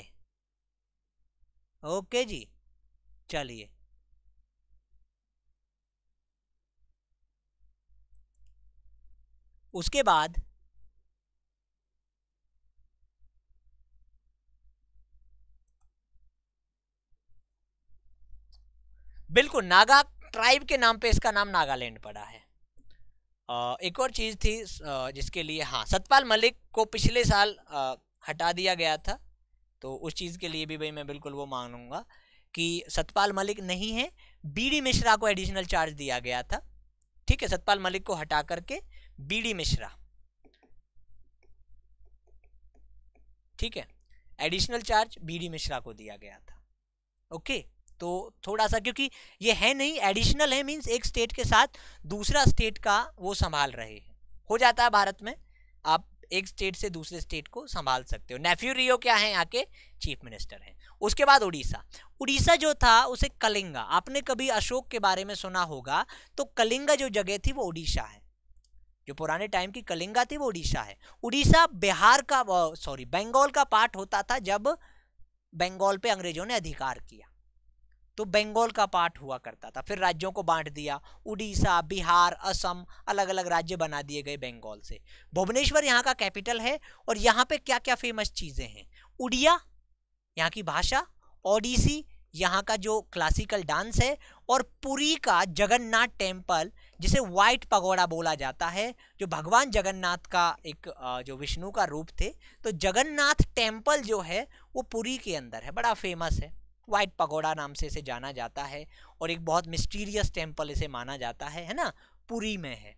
ओके जी चलिए उसके बाद बिल्कुल नागा ट्राइब के नाम पे इसका नाम नागालैंड पड़ा है एक और चीज़ थी जिसके लिए हाँ सतपाल मलिक को पिछले साल हटा दिया गया था तो उस चीज़ के लिए भी भाई मैं बिल्कुल वो मांगूंगा कि सतपाल मलिक नहीं है बीडी मिश्रा को एडिशनल चार्ज दिया गया था ठीक है सतपाल मलिक को हटा करके बीडी मिश्रा ठीक है एडिशनल चार्ज बीडी मिश्रा को दिया गया था ओके तो थोड़ा सा क्योंकि ये है नहीं एडिशनल है मीन्स एक स्टेट के साथ दूसरा स्टेट का वो संभाल रहे हैं हो जाता है भारत में आप एक स्टेट से दूसरे स्टेट को संभाल सकते हो नेफ्यू रियो क्या है यहाँ के चीफ मिनिस्टर हैं उसके बाद उड़ीसा उड़ीसा जो था उसे कलिंगा आपने कभी अशोक के बारे में सुना होगा तो कलिंगा जो जगह थी वो उड़ीसा है जो पुराने टाइम की कलिंगा थी वो उड़ीसा है उड़ीसा बिहार का सॉरी बंगाल का पार्ट होता था जब बंगाल पे अंग्रेजों ने अधिकार किया तो बंगाल का पार्ट हुआ करता था फिर राज्यों को बांट दिया उड़ीसा बिहार असम अलग अलग राज्य बना दिए गए बंगाल से भुवनेश्वर यहाँ का कैपिटल है और यहाँ पे क्या क्या फेमस चीज़ें हैं उड़िया यहाँ की भाषा ओडिसी यहाँ का जो क्लासिकल डांस है और पुरी का जगन्नाथ टेम्पल जिसे व्हाइट पगोड़ा बोला जाता है जो भगवान जगन्नाथ का एक जो विष्णु का रूप थे तो जगन्नाथ टेम्पल जो है वो पुरी के अंदर है बड़ा फेमस है वाइट पगोड़ा नाम से इसे जाना जाता है और एक बहुत मिस्टीरियस टेम्पल इसे माना जाता है है ना पुरी में है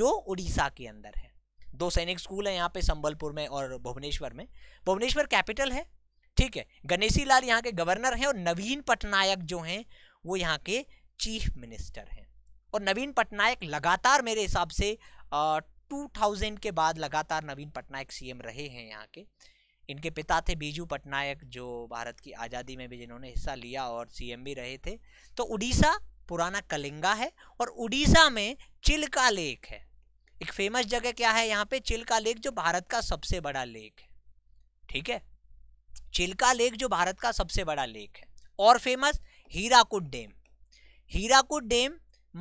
जो उड़ीसा के अंदर है दो सैनिक स्कूल है यहाँ पे संबलपुर में और भुवनेश्वर में भुवनेश्वर कैपिटल है ठीक है गणेशी लाल यहाँ के गवर्नर हैं और नवीन पटनायक जो हैं वो यहाँ के चीफ मिनिस्टर हैं और नवीन पटनायक लगातार मेरे हिसाब से टू थाउजेंड के बाद लगातार नवीन पटनायक सीएम रहे हैं यहाँ के इनके पिता थे बीजू पटनायक जो भारत की आज़ादी में भी जिन्होंने हिस्सा लिया और सीएम भी रहे थे तो उड़ीसा पुराना कलिंगा है और उड़ीसा में चिल्का लेक है एक फेमस जगह क्या है यहाँ पे चिल्का लेक जो भारत का सबसे बड़ा लेक है ठीक है चिल्का लेक जो भारत का सबसे बड़ा लेक है और famous Hirakud dam Hirakud dam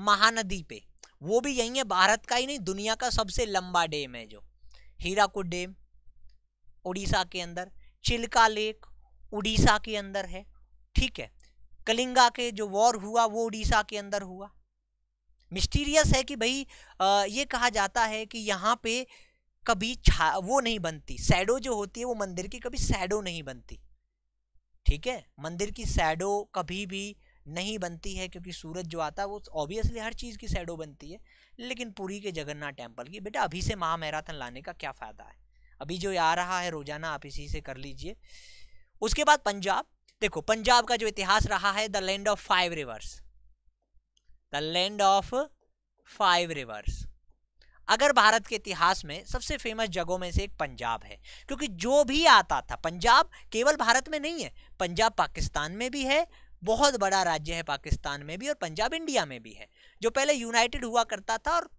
Mahanadi पे वो भी यही है भारत का ही नहीं दुनिया का सबसे लंबा डैम है जो हीराकुट डैम उड़ीसा के अंदर चिल्का लेक उड़ीसा के अंदर है ठीक है कलिंगा के जो वॉर हुआ वो उड़ीसा के अंदर हुआ मिस्टीरियस है कि भाई ये कहा जाता है कि यहाँ पे कभी छा वो नहीं बनती सैडो जो होती है वो मंदिर की कभी सैडो नहीं बनती ठीक है मंदिर की सैडो कभी भी नहीं बनती है क्योंकि सूरज जो आता है वो ऑब्वियसली हर चीज़ की सैडो बनती है लेकिन पूरी के जगन्नाथ टेम्पल की बेटा अभी से महामैराथन लाने का क्या फ़ायदा है अभी जो आ रहा है रोजाना आप इसी से कर लीजिए उसके बाद पंजाब देखो पंजाब का जो इतिहास रहा है the land of five rivers the land of five rivers अगर भारत के इतिहास में सबसे फेमस जगहों में से एक पंजाब है क्योंकि जो भी आता था पंजाब केवल भारत में नहीं है पंजाब पाकिस्तान में भी है बहुत बड़ा राज्य है पाकिस्तान में भी और पंजाब इंडिया में भी है जो पहले यूनाइटेड हुआ करता था और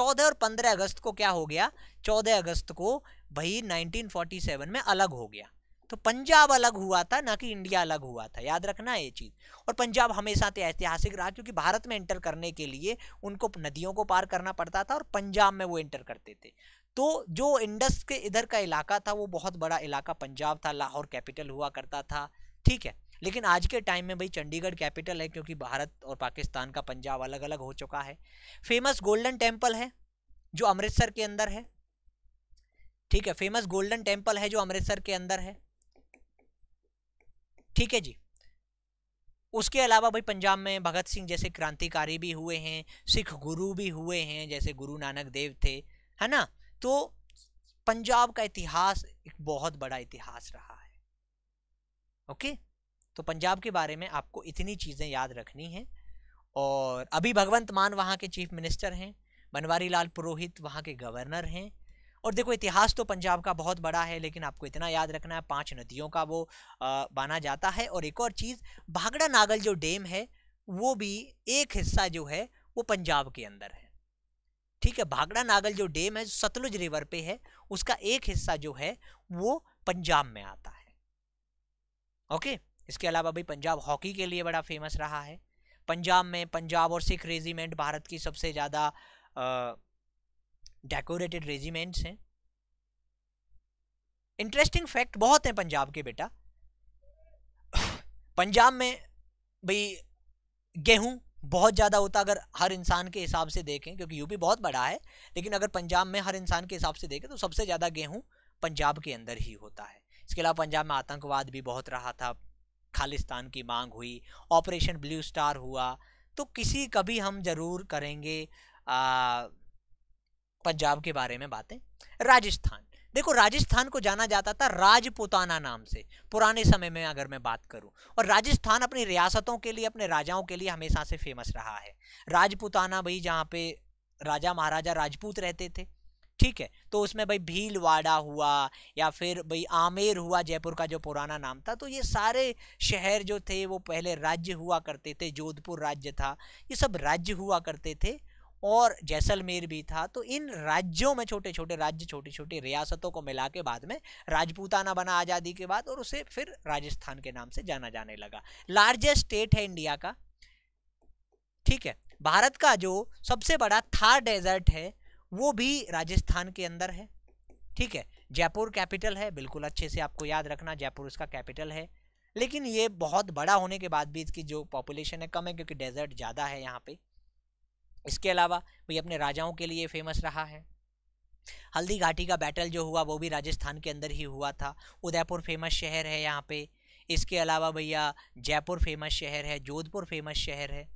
चौदह और पंद्रह अगस्त को क्या हो गया चौदह अगस्त को भाई 1947 में अलग हो गया तो पंजाब अलग हुआ था ना कि इंडिया अलग हुआ था याद रखना ये चीज़ और पंजाब हमेशा से ऐतिहासिक रहा क्योंकि भारत में एंटर करने के लिए उनको नदियों को पार करना पड़ता था और पंजाब में वो एंटर करते थे तो जो इंडस के इधर का इलाका था वो बहुत बड़ा इलाका पंजाब था लाहौर कैपिटल हुआ करता था ठीक है लेकिन आज के टाइम में भाई चंडीगढ़ कैपिटल है क्योंकि भारत और पाकिस्तान का पंजाब अलग अलग हो चुका है फेमस गोल्डन टेम्पल है जो अमृतसर के अंदर है ठीक है फेमस गोल्डन टेम्पल है जो अमृतसर के अंदर है ठीक है जी उसके अलावा भाई पंजाब में भगत सिंह जैसे क्रांतिकारी भी हुए हैं सिख गुरु भी हुए हैं जैसे गुरु नानक देव थे है ना तो पंजाब का इतिहास एक बहुत बड़ा इतिहास रहा है ओके तो पंजाब के बारे में आपको इतनी चीज़ें याद रखनी हैं और अभी भगवंत मान वहाँ के चीफ मिनिस्टर हैं बनवारी लाल पुरोहित वहाँ के गवर्नर हैं और देखो इतिहास तो पंजाब का बहुत बड़ा है लेकिन आपको इतना याद रखना है पांच नदियों का वो माना जाता है और एक और चीज़ भागड़ा नागल जो डैम है वो भी एक हिस्सा जो है वो पंजाब के अंदर है ठीक है भागड़ा नागल जो डैम है सतलुज रिवर पे है उसका एक हिस्सा जो है वो पंजाब में आता है ओके इसके अलावा भी पंजाब हॉकी के लिए बड़ा फेमस रहा है पंजाब में पंजाब और सिख रेजिमेंट भारत की सबसे ज़्यादा डेकोरेटेड रेजिमेंट्स हैं इंटरेस्टिंग फैक्ट बहुत हैं पंजाब के बेटा पंजाब में भाई गेहूं बहुत ज़्यादा होता अगर हर इंसान के हिसाब से देखें क्योंकि यूपी बहुत बड़ा है लेकिन अगर पंजाब में हर इंसान के हिसाब से देखें तो सबसे ज़्यादा गेहूं पंजाब के अंदर ही होता है इसके अलावा पंजाब में आतंकवाद भी बहुत रहा था खालिस्तान की मांग हुई ऑपरेशन ब्लू स्टार हुआ तो किसी कभी हम ज़रूर करेंगे आ, पंजाब के बारे में बातें राजस्थान देखो राजस्थान को जाना जाता था राजपुताना नाम से पुराने समय में अगर मैं बात करूं और राजस्थान अपनी रियासतों के लिए अपने राजाओं के लिए हमेशा से फेमस रहा है राजपुताना भाई जहाँ पे राजा महाराजा राजपूत रहते थे ठीक है तो उसमें भाई भीलवाड़ा हुआ या फिर भाई आमेर हुआ जयपुर का जो पुराना नाम था तो ये सारे शहर जो थे वो पहले राज्य हुआ करते थे जोधपुर राज्य था ये सब राज्य हुआ करते थे और जैसलमेर भी था तो इन राज्यों में छोटे छोटे राज्य छोटी छोटी रियासतों को मिला के बाद में राजपूताना बना आज़ादी के बाद और उसे फिर राजस्थान के नाम से जाना जाने लगा लार्जेस्ट स्टेट है इंडिया का ठीक है भारत का जो सबसे बड़ा थार डेजर्ट है वो भी राजस्थान के अंदर है ठीक है जयपुर कैपिटल है बिल्कुल अच्छे से आपको याद रखना जयपुर उसका कैपिटल है लेकिन ये बहुत बड़ा होने के बाद भी इसकी जो पॉपुलेशन है कम है क्योंकि डेजर्ट ज़्यादा है यहाँ पे इसके अलावा भाई अपने राजाओं के लिए फेमस रहा है हल्दी घाटी का बैटल जो हुआ वो भी राजस्थान के अंदर ही हुआ था उदयपुर फेमस शहर है यहाँ पे इसके अलावा भैया जयपुर फेमस शहर है जोधपुर फेमस शहर है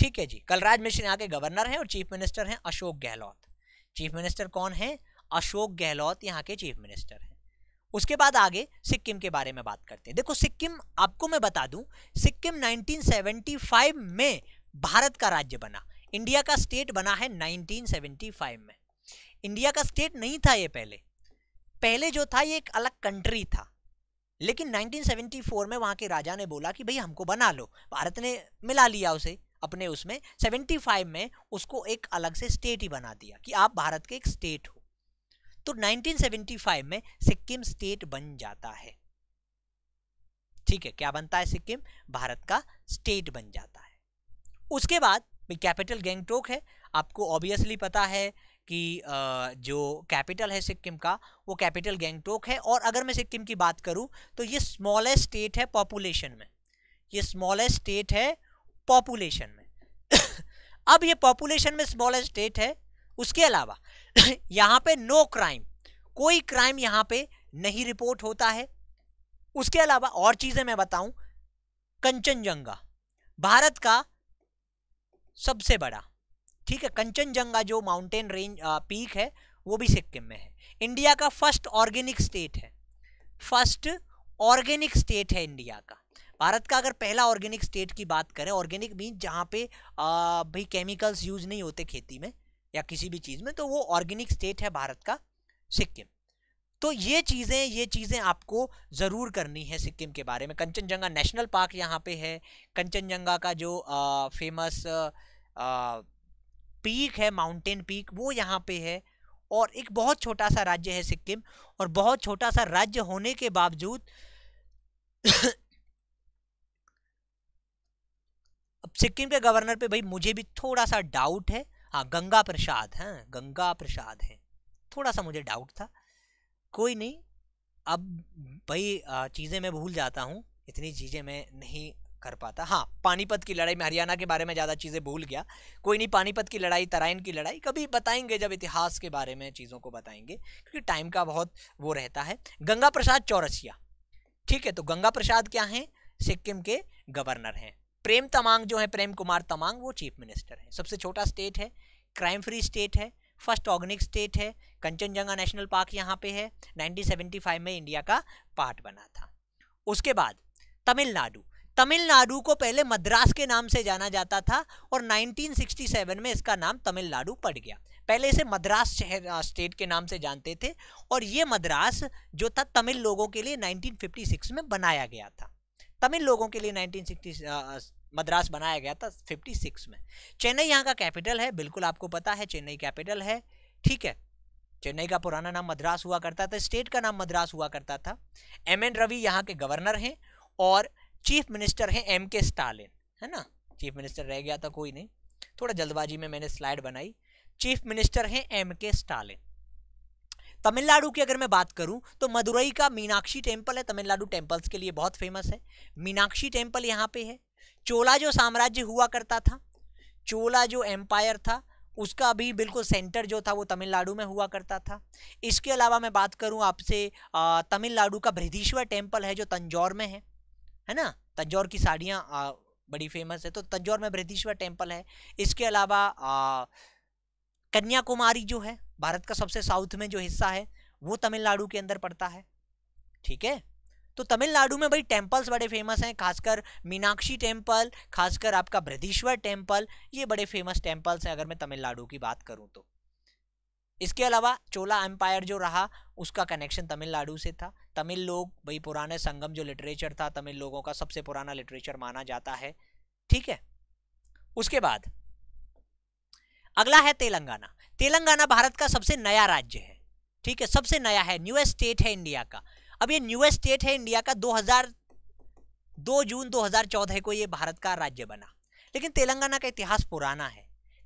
ठीक है जी कलराज मिश्र यहाँ के गवर्नर हैं और चीफ मिनिस्टर हैं अशोक गहलोत चीफ मिनिस्टर कौन है अशोक गहलोत यहाँ के चीफ मिनिस्टर हैं उसके बाद आगे सिक्किम के बारे में बात करते हैं देखो सिक्किम आपको मैं बता दूँ सिक्किम नाइनटीन में भारत का राज्य बना इंडिया का स्टेट बना है 1975 में इंडिया का स्टेट नहीं था ये पहले पहले जो था ये एक अलग कंट्री था लेकिन 1974 में वहाँ के राजा ने बोला कि भाई हमको बना लो भारत ने मिला लिया उसे अपने उसमें 75 में उसको एक अलग से स्टेट ही बना दिया कि आप भारत के एक स्टेट हो तो 1975 में सिक्किम स्टेट बन जाता है ठीक है क्या बनता है सिक्किम भारत का स्टेट बन जाता है उसके बाद कैपिटल गैंगटोक है आपको ऑब्वियसली पता है कि जो कैपिटल है सिक्किम का वो कैपिटल गैंगटोक है और अगर मैं सिक्किम की बात करूँ तो ये स्मॉलेस्ट स्टेट है पॉपुलेशन में ये स्मॉलेस्ट स्टेट है पॉपुलेशन में अब ये पॉपुलेशन में स्मॉलेस्ट स्टेट है उसके अलावा यहाँ पे नो क्राइम कोई क्राइम यहाँ पे नहीं रिपोर्ट होता है उसके अलावा और चीज़ें मैं बताऊँ कंचनजंगा भारत का सबसे बड़ा ठीक है कंचनजंगा जो माउंटेन रेंज पीक है वो भी सिक्किम में है इंडिया का फर्स्ट ऑर्गेनिक स्टेट है फर्स्ट ऑर्गेनिक स्टेट है इंडिया का भारत का अगर पहला ऑर्गेनिक स्टेट की बात करें ऑर्गेनिक मीन जहाँ पे भाई केमिकल्स यूज नहीं होते खेती में या किसी भी चीज़ में तो वो ऑर्गेनिक स्टेट है भारत का सिक्किम तो ये चीज़ें ये चीज़ें आपको ज़रूर करनी है सिक्किम के बारे में कंचनजंगा नेशनल पार्क यहाँ पे है कंचनजंगा का जो आ, फेमस आ, पीक है माउंटेन पीक वो यहाँ पे है और एक बहुत छोटा सा राज्य है सिक्किम और बहुत छोटा सा राज्य होने के बावजूद अब सिक्किम के गवर्नर पे भाई मुझे भी थोड़ा सा डाउट है हाँ गंगा प्रसाद हैं हाँ, गंगा प्रसाद हैं थोड़ा सा मुझे डाउट था कोई नहीं अब भाई चीज़ें मैं भूल जाता हूँ इतनी चीज़ें मैं नहीं कर पाता हाँ पानीपत की लड़ाई में हरियाणा के बारे में ज़्यादा चीज़ें भूल गया कोई नहीं पानीपत की लड़ाई तराइन की लड़ाई कभी बताएंगे जब इतिहास के बारे में चीज़ों को बताएंगे क्योंकि टाइम का बहुत वो रहता है गंगा प्रसाद चौरसिया ठीक है तो गंगा प्रसाद क्या हैं सिक्किम के गवर्नर हैं प्रेम तमांग जो है प्रेम कुमार तमांग वो चीफ मिनिस्टर हैं सबसे छोटा स्टेट है क्राइम फ्री स्टेट है फर्स्ट ऑर्गेनिक स्टेट है कंचनजंगा नेशनल पार्क यहाँ पे है 1975 में इंडिया का पार्ट बना था उसके बाद तमिलनाडु तमिलनाडु को पहले मद्रास के नाम से जाना जाता था और 1967 में इसका नाम तमिलनाडु पड़ गया पहले इसे मद्रास शहर स्टेट के नाम से जानते थे और ये मद्रास जो था तमिल लोगों के लिए 1956 में बनाया गया था तमिल लोगों के लिए 1960 मद्रास बनाया गया था 56 में चेन्नई यहाँ का कैपिटल है बिल्कुल आपको पता है चेन्नई कैपिटल है ठीक है चेन्नई का पुराना नाम मद्रास हुआ करता था स्टेट का नाम मद्रास हुआ करता था एम एन रवि यहाँ के गवर्नर हैं और चीफ मिनिस्टर हैं एम के स्टालिन है ना चीफ मिनिस्टर रह गया था कोई नहीं थोड़ा जल्दबाजी में मैंने स्लाइड बनाई चीफ मिनिस्टर हैं एम के स्टालिन तमिलनाडु की अगर मैं बात करूं तो मदुरई का मीनाक्षी टेम्पल है तमिलनाडु टेम्पल्स के लिए बहुत फेमस है मीनाक्षी टेम्पल यहाँ पे है चोला जो साम्राज्य हुआ करता था चोला जो एम्पायर था उसका भी बिल्कुल सेंटर जो था वो तमिलनाडु में हुआ करता था इसके अलावा मैं बात करूं आपसे तमिलनाडु का बृहदीश्वर टेम्पल है जो तंजौर में है है ना तंजौर की साड़ियाँ बड़ी फेमस है तो तंजौर में बृहदीश्वर टेम्पल है इसके अलावा कन्याकुमारी जो है भारत का सबसे साउथ में जो हिस्सा है वो तमिलनाडु के अंदर पड़ता है ठीक है तो तमिलनाडु में भाई टेम्पल्स बड़े फेमस हैं खासकर मीनाक्षी टेम्पल खासकर आपका बृहदीश्वर टेम्पल ये बड़े फेमस टेम्पल्स हैं अगर मैं तमिलनाडु की बात करूँ तो इसके अलावा चोला एम्पायर जो रहा उसका कनेक्शन तमिलनाडु से था तमिल लोग भाई पुराने संगम जो लिटरेचर था तमिल लोगों का सबसे पुराना लिटरेचर माना जाता है ठीक है उसके बाद अगला है तेलंगाना तेलंगाना भारत का सबसे नया राज्य है ठीक है सबसे नया है न्यू स्टेट है इंडिया का अब ये न्यूएस्ट स्टेट है इंडिया का 2000 दो जून 2014 को ये भारत का राज्य बना लेकिन तेलंगाना का इतिहास पुराना है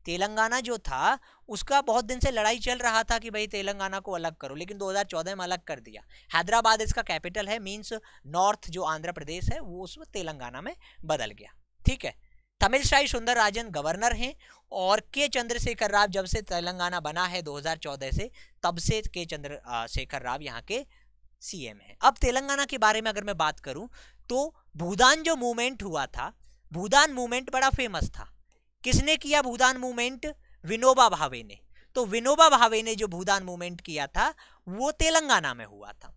तेलंगाना जो था उसका बहुत दिन से लड़ाई चल रहा था कि भाई तेलंगाना को अलग करो लेकिन 2014 में अलग कर दिया हैदराबाद इसका कैपिटल है मींस नॉर्थ जो आंध्र प्रदेश है वो उसमें तेलंगाना में बदल गया ठीक है शाही सुंदर राजन गवर्नर हैं और के चंद्रशेखर राव जब से तेलंगाना बना है 2014 से तब से के चंद्रशेखर राव यहाँ के सीएम है अब तेलंगाना के बारे में अगर मैं बात करूं तो भूदान जो मूवमेंट हुआ था भूदान मूवमेंट बड़ा फेमस था किसने किया भूदान मूवमेंट विनोबा भावे ने तो विनोबा भावे ने जो भूदान मूवमेंट किया था वो तेलंगाना में हुआ था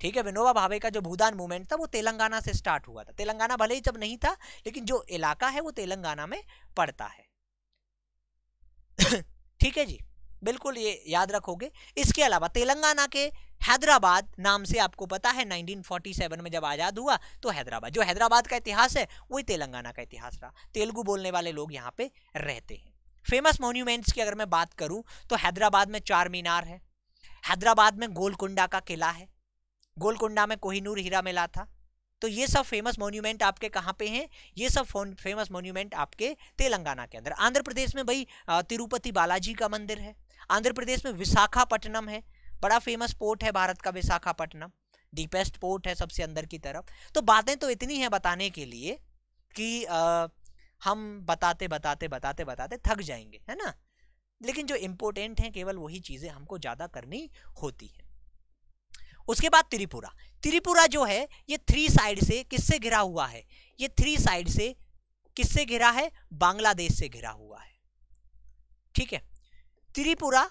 ठीक है विनोबा भावे का जो भूदान मूवमेंट था वो तेलंगाना से स्टार्ट हुआ था तेलंगाना भले ही जब नहीं था लेकिन जो इलाका है वो तेलंगाना में पड़ता है ठीक है जी बिल्कुल ये याद रखोगे इसके अलावा तेलंगाना के हैदराबाद नाम से आपको पता है 1947 में जब आज़ाद हुआ तो हैदराबाद जो हैदराबाद का इतिहास है वही तेलंगाना का इतिहास रहा तेलुगु बोलने वाले लोग यहाँ पे रहते हैं फेमस मोन्यूमेंट्स की अगर मैं बात करूँ तो हैदराबाद में चार मीनार है हैदराबाद में गोलकुंडा का किला है गोलकुंडा में कोहिनूर हीरा मिला था तो ये सब फेमस मोन्यूमेंट आपके कहाँ पे हैं ये सब फेमस मोन्यूमेंट आपके तेलंगाना के अंदर आंध्र प्रदेश में भाई तिरुपति बालाजी का मंदिर है आंध्र प्रदेश में विशाखापट्टनम है बड़ा फेमस पोर्ट है भारत का विशाखापट्टनम डीपेस्ट पोर्ट है सबसे अंदर की तरफ तो बातें तो इतनी हैं बताने के लिए कि आ, हम बताते बताते बताते बताते थक जाएंगे है ना लेकिन जो इम्पोर्टेंट हैं केवल वही चीज़ें हमको ज़्यादा करनी होती हैं उसके बाद त्रिपुरा त्रिपुरा जो है ये थ्री साइड से किससे घिरा हुआ है ये थ्री साइड से किससे घिरा है बांग्लादेश से घिरा हुआ है ठीक है त्रिपुरा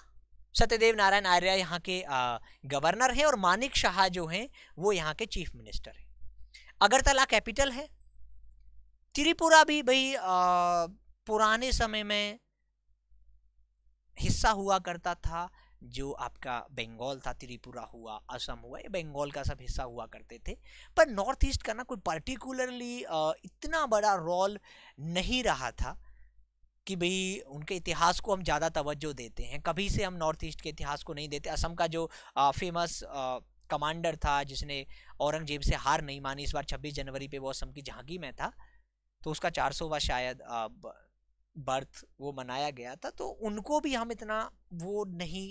सत्यदेव नारायण आर्य यहाँ के गवर्नर हैं और मानिक शाह जो हैं वो यहाँ के चीफ मिनिस्टर हैं अगरतला कैपिटल है त्रिपुरा भी भाई पुराने समय में हिस्सा हुआ करता था जो आपका बंगाल था त्रिपुरा हुआ असम हुआ ये बंगाल का सब हिस्सा हुआ करते थे पर नॉर्थ ईस्ट का ना कोई पर्टिकुलरली इतना बड़ा रोल नहीं रहा था कि भाई उनके इतिहास को हम ज़्यादा तवज्जो देते हैं कभी से हम नॉर्थ ईस्ट के इतिहास को नहीं देते असम का जो आ, फेमस आ, कमांडर था जिसने औरंगजेब से हार नहीं मानी इस बार 26 जनवरी पे वो असम की झांकी में था तो उसका 400वां शायद आ, बर्थ वो मनाया गया था तो उनको भी हम इतना वो नहीं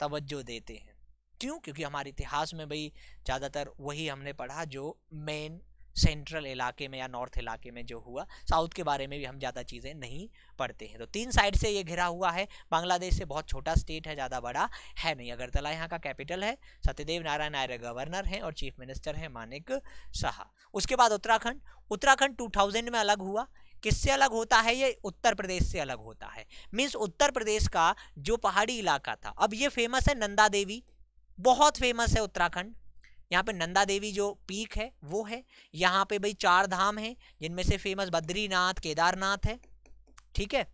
तवज्जो देते हैं क्यों क्योंकि हमारे इतिहास में भाई ज़्यादातर वही हमने पढ़ा जो मेन सेंट्रल इलाके में या नॉर्थ इलाके में जो हुआ साउथ के बारे में भी हम ज़्यादा चीज़ें नहीं पढ़ते हैं तो तीन साइड से ये घिरा हुआ है बांग्लादेश से बहुत छोटा स्टेट है ज़्यादा बड़ा है नहीं अगरतला यहाँ का कैपिटल है सत्यदेव नारायण आर्य गवर्नर हैं और चीफ मिनिस्टर हैं मानिक शाह उसके बाद उत्तराखंड उत्तराखंड टू में अलग हुआ किससे अलग होता है ये उत्तर प्रदेश से अलग होता है मीन्स उत्तर प्रदेश का जो पहाड़ी इलाका था अब ये फेमस है नंदा देवी बहुत फेमस है उत्तराखंड यहाँ पे नंदा देवी जो पीक है वो है यहाँ पे भाई चार धाम है जिनमें से फेमस बद्रीनाथ केदारनाथ है ठीक है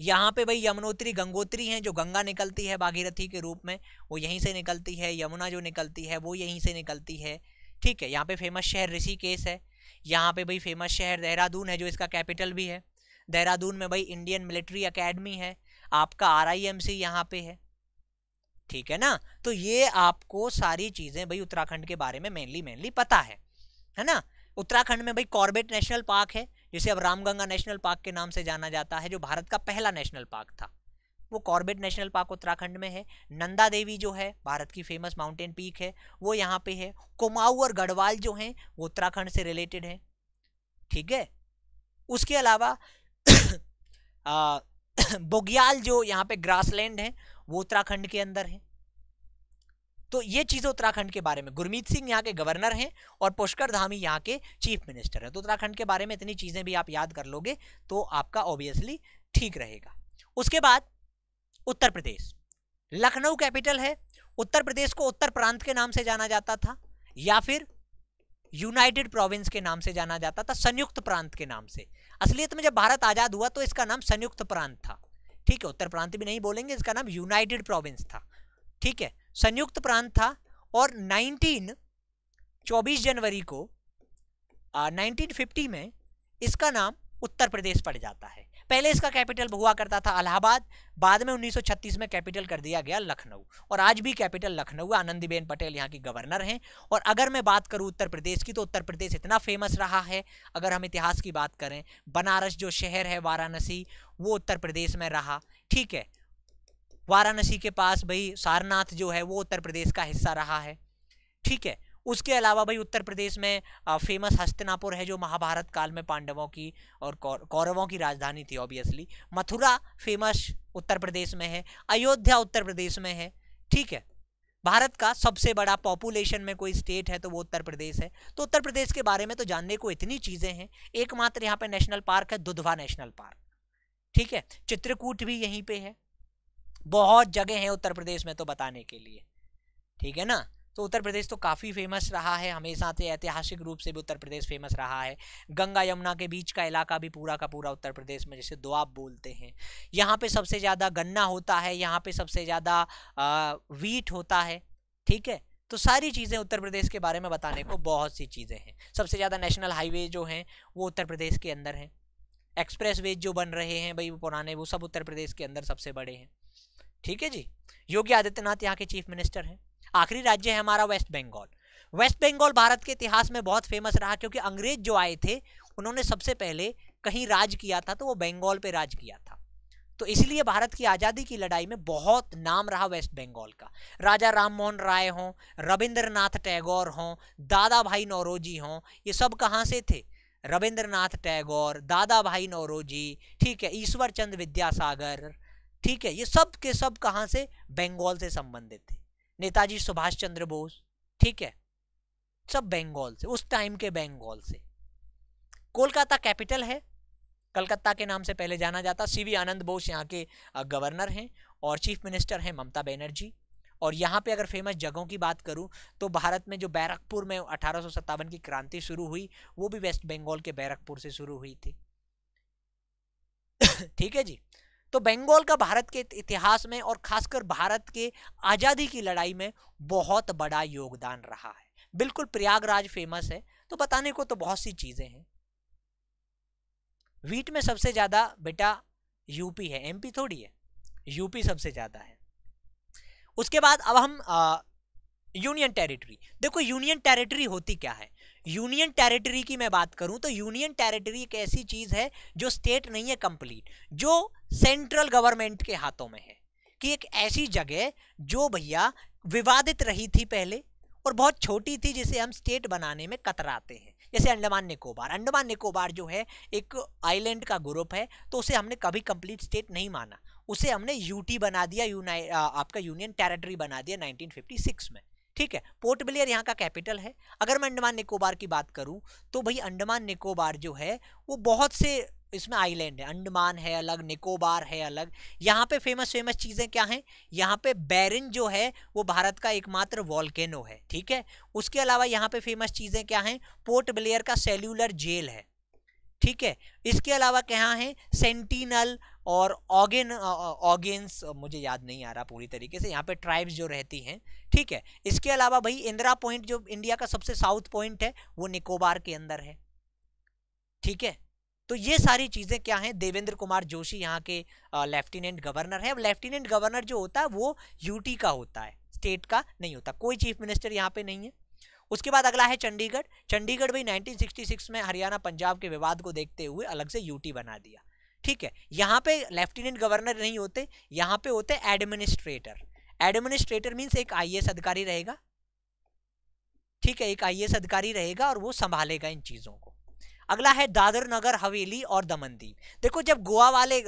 यहाँ पे भाई यमुनोत्री गंगोत्री हैं जो गंगा निकलती है भागीरथी के रूप में वो यहीं से निकलती है यमुना जो निकलती है वो यहीं से निकलती है ठीक है यहाँ पे फेमस शहर ऋषिकेश है यहाँ पे भाई फेमस शहर देहरादून है जो इसका कैपिटल भी है देहरादून में भाई इंडियन मिलिट्री अकेडमी है आपका आर आई एम सी यहाँ पे है ठीक है ना तो ये आपको सारी चीजें भाई उत्तराखंड के बारे में मेनली मेनली पता है है ना उत्तराखंड में भाई कॉर्बेट नेशनल पार्क है जिसे अब रामगंगा नेशनल पार्क के नाम से जाना जाता है जो भारत का पहला नेशनल पार्क था वो कॉर्बेट नेशनल पार्क उत्तराखंड में है नंदा देवी जो है भारत की फेमस माउंटेन पीक है वो यहाँ पे है कुमाऊ और गढ़वाल जो हैं वो उत्तराखंड से रिलेटेड है ठीक है उसके अलावा बोगियाल जो यहाँ पे ग्रासलैंड है वो उत्तराखंड के अंदर है तो ये चीज़ें उत्तराखंड के बारे में गुरमीत सिंह यहाँ के गवर्नर हैं और पुष्कर धामी यहाँ के चीफ मिनिस्टर हैं तो उत्तराखंड के बारे में इतनी चीज़ें भी आप याद कर लोगे तो आपका ऑब्वियसली ठीक रहेगा उसके बाद उत्तर प्रदेश लखनऊ कैपिटल है उत्तर प्रदेश को उत्तर प्रांत के नाम से जाना जाता था या फिर यूनाइटेड प्रोविंस के नाम से जाना जाता था संयुक्त प्रांत के नाम से असलियत में जब भारत आज़ाद हुआ तो इसका नाम संयुक्त प्रांत था ठीक है उत्तर प्रांत भी नहीं बोलेंगे इसका नाम यूनाइटेड प्रोविंस था ठीक है संयुक्त प्रांत था और 19 24 जनवरी को आ, 1950 में इसका नाम उत्तर प्रदेश पड़ जाता है पहले इसका कैपिटल हुआ करता था इलाहाबाद बाद में 1936 में कैपिटल कर दिया गया लखनऊ और आज भी कैपिटल लखनऊ आनंदीबेन पटेल यहाँ की गवर्नर हैं और अगर मैं बात करूँ उत्तर प्रदेश की तो उत्तर प्रदेश इतना फेमस रहा है अगर हम इतिहास की बात करें बनारस जो शहर है वाराणसी वो उत्तर प्रदेश में रहा ठीक है वाराणसी के पास भाई सारनाथ जो है वो उत्तर प्रदेश का हिस्सा रहा है ठीक है उसके अलावा भाई उत्तर प्रदेश में फेमस हस्तिनापुर है जो महाभारत काल में पांडवों की और कौरवों की राजधानी थी ऑब्वियसली मथुरा फेमस उत्तर प्रदेश में है अयोध्या उत्तर प्रदेश में है ठीक है भारत का सबसे बड़ा पॉपुलेशन में कोई स्टेट है तो वो उत्तर प्रदेश है तो उत्तर प्रदेश के बारे में तो जानने को इतनी चीज़ें हैं एकमात्र यहाँ पे नेशनल पार्क है दुधवा नेशनल पार्क ठीक है चित्रकूट भी यहीं पर है बहुत जगह है उत्तर प्रदेश में तो बताने के लिए ठीक है ना तो उत्तर प्रदेश तो काफ़ी फेमस रहा है हमेशा से ऐतिहासिक रूप से भी उत्तर प्रदेश फेमस रहा है गंगा यमुना के बीच का इलाका भी पूरा का पूरा उत्तर प्रदेश में जैसे दुआब बोलते हैं यहाँ पे सबसे ज़्यादा गन्ना होता है यहाँ पे सबसे ज़्यादा वीट होता है ठीक है तो सारी चीज़ें उत्तर प्रदेश के बारे में बताने को बहुत सी चीज़ें हैं सबसे ज़्यादा नेशनल हाईवे जो हैं वो उत्तर प्रदेश के अंदर हैं एक्सप्रेस वेज जो बन रहे हैं भाई पुराने वो सब उत्तर प्रदेश के अंदर सबसे बड़े हैं ठीक है जी योगी आदित्यनाथ यहाँ के चीफ मिनिस्टर हैं आखिरी राज्य है हमारा वेस्ट बंगाल वेस्ट बंगाल भारत के इतिहास में बहुत फेमस रहा क्योंकि अंग्रेज जो आए थे उन्होंने सबसे पहले कहीं राज किया था तो वो बंगाल पे राज किया था तो इसलिए भारत की आज़ादी की लड़ाई में बहुत नाम रहा वेस्ट बंगाल का राजा राम मोहन राय हों रविंद्रनाथ टैगोर हों दादा भाई नौरोजी हों ये सब कहाँ से थे रविंद्रनाथ टैगोर दादा भाई नौरोजी ठीक है ईश्वर चंद विद्यासागर ठीक है ये सब के सब कहाँ से बंगाल से संबंधित थे नेताजी सुभाष चंद्र बोस ठीक है सब बंगाल से उस टाइम के बंगाल से कोलकाता कैपिटल है कलकत्ता के नाम से पहले जाना जाता सी वी आनंद बोस यहाँ के गवर्नर हैं और चीफ मिनिस्टर हैं ममता बनर्जी और यहाँ पे अगर फेमस जगहों की बात करूँ तो भारत में जो बैरकपुर में अठारह की क्रांति शुरू हुई वो भी वेस्ट बंगाल के बैरकपुर से शुरू हुई थी ठीक है जी तो बंगाल का भारत के इतिहास में और खासकर भारत के आज़ादी की लड़ाई में बहुत बड़ा योगदान रहा है बिल्कुल प्रयागराज फेमस है तो बताने को तो बहुत सी चीज़ें हैं वीट में सबसे ज़्यादा बेटा यूपी है एमपी थोड़ी है यूपी सबसे ज़्यादा है उसके बाद अब हम आ, यूनियन टेरिटरी देखो यूनियन टेरिटरी होती क्या है यूनियन टेरिटरी की मैं बात करूं तो यूनियन टेरिटरी एक ऐसी चीज़ है जो स्टेट नहीं है कंप्लीट जो सेंट्रल गवर्नमेंट के हाथों में है कि एक ऐसी जगह जो भैया विवादित रही थी पहले और बहुत छोटी थी जिसे हम स्टेट बनाने में कतराते हैं जैसे अंडमान निकोबार अंडमान निकोबार जो है एक आइलैंड का ग्रुप है तो उसे हमने कभी कंप्लीट स्टेट नहीं माना उसे हमने यूटी बना दिया यूनाइ आपका यूनियन टेरिटरी बना दिया 1956 में ठीक है पोर्ट ब्लेयर यहाँ का कैपिटल है अगर मैं अंडमान निकोबार की बात करूँ तो भाई अंडमान निकोबार जो है वो बहुत से इसमें आइलैंड है अंडमान है अलग निकोबार है अलग यहाँ पे फेमस फेमस चीज़ें क्या हैं यहाँ पे बैरिन जो है वो भारत का एकमात्र वॉल्केनो है ठीक है उसके अलावा यहाँ पे फेमस चीज़ें क्या हैं पोर्ट ब्लेयर का सेल्यूलर जेल है ठीक है इसके अलावा क्या है सेंटिनल और ऑगेन ऑगेन्स मुझे याद नहीं आ रहा पूरी तरीके से यहाँ पे ट्राइब्स जो रहती हैं ठीक है इसके अलावा भाई इंदिरा पॉइंट जो इंडिया का सबसे साउथ पॉइंट है वो निकोबार के अंदर है ठीक है तो ये सारी चीज़ें क्या हैं देवेंद्र कुमार जोशी यहाँ के लेफ्टिनेंट गवर्नर है लेफ्टिनेंट गवर्नर जो होता है वो यूटी का होता है स्टेट का नहीं होता कोई चीफ मिनिस्टर यहाँ पे नहीं है उसके बाद अगला है चंडीगढ़ चंडीगढ़ भाई 1966 में हरियाणा पंजाब के विवाद को देखते हुए अलग से यूटी बना दिया ठीक है यहाँ पे लेफ्टिनेंट गवर्नर नहीं होते यहाँ पे होते एडमिनिस्ट्रेटर एडमिनिस्ट्रेटर मीन्स एक आई अधिकारी रहेगा ठीक है एक आई अधिकारी रहेगा और वो संभालेगा इन चीज़ों को अगला है दादर नगर हवेली और दमनदीप देखो जब गोवा वाले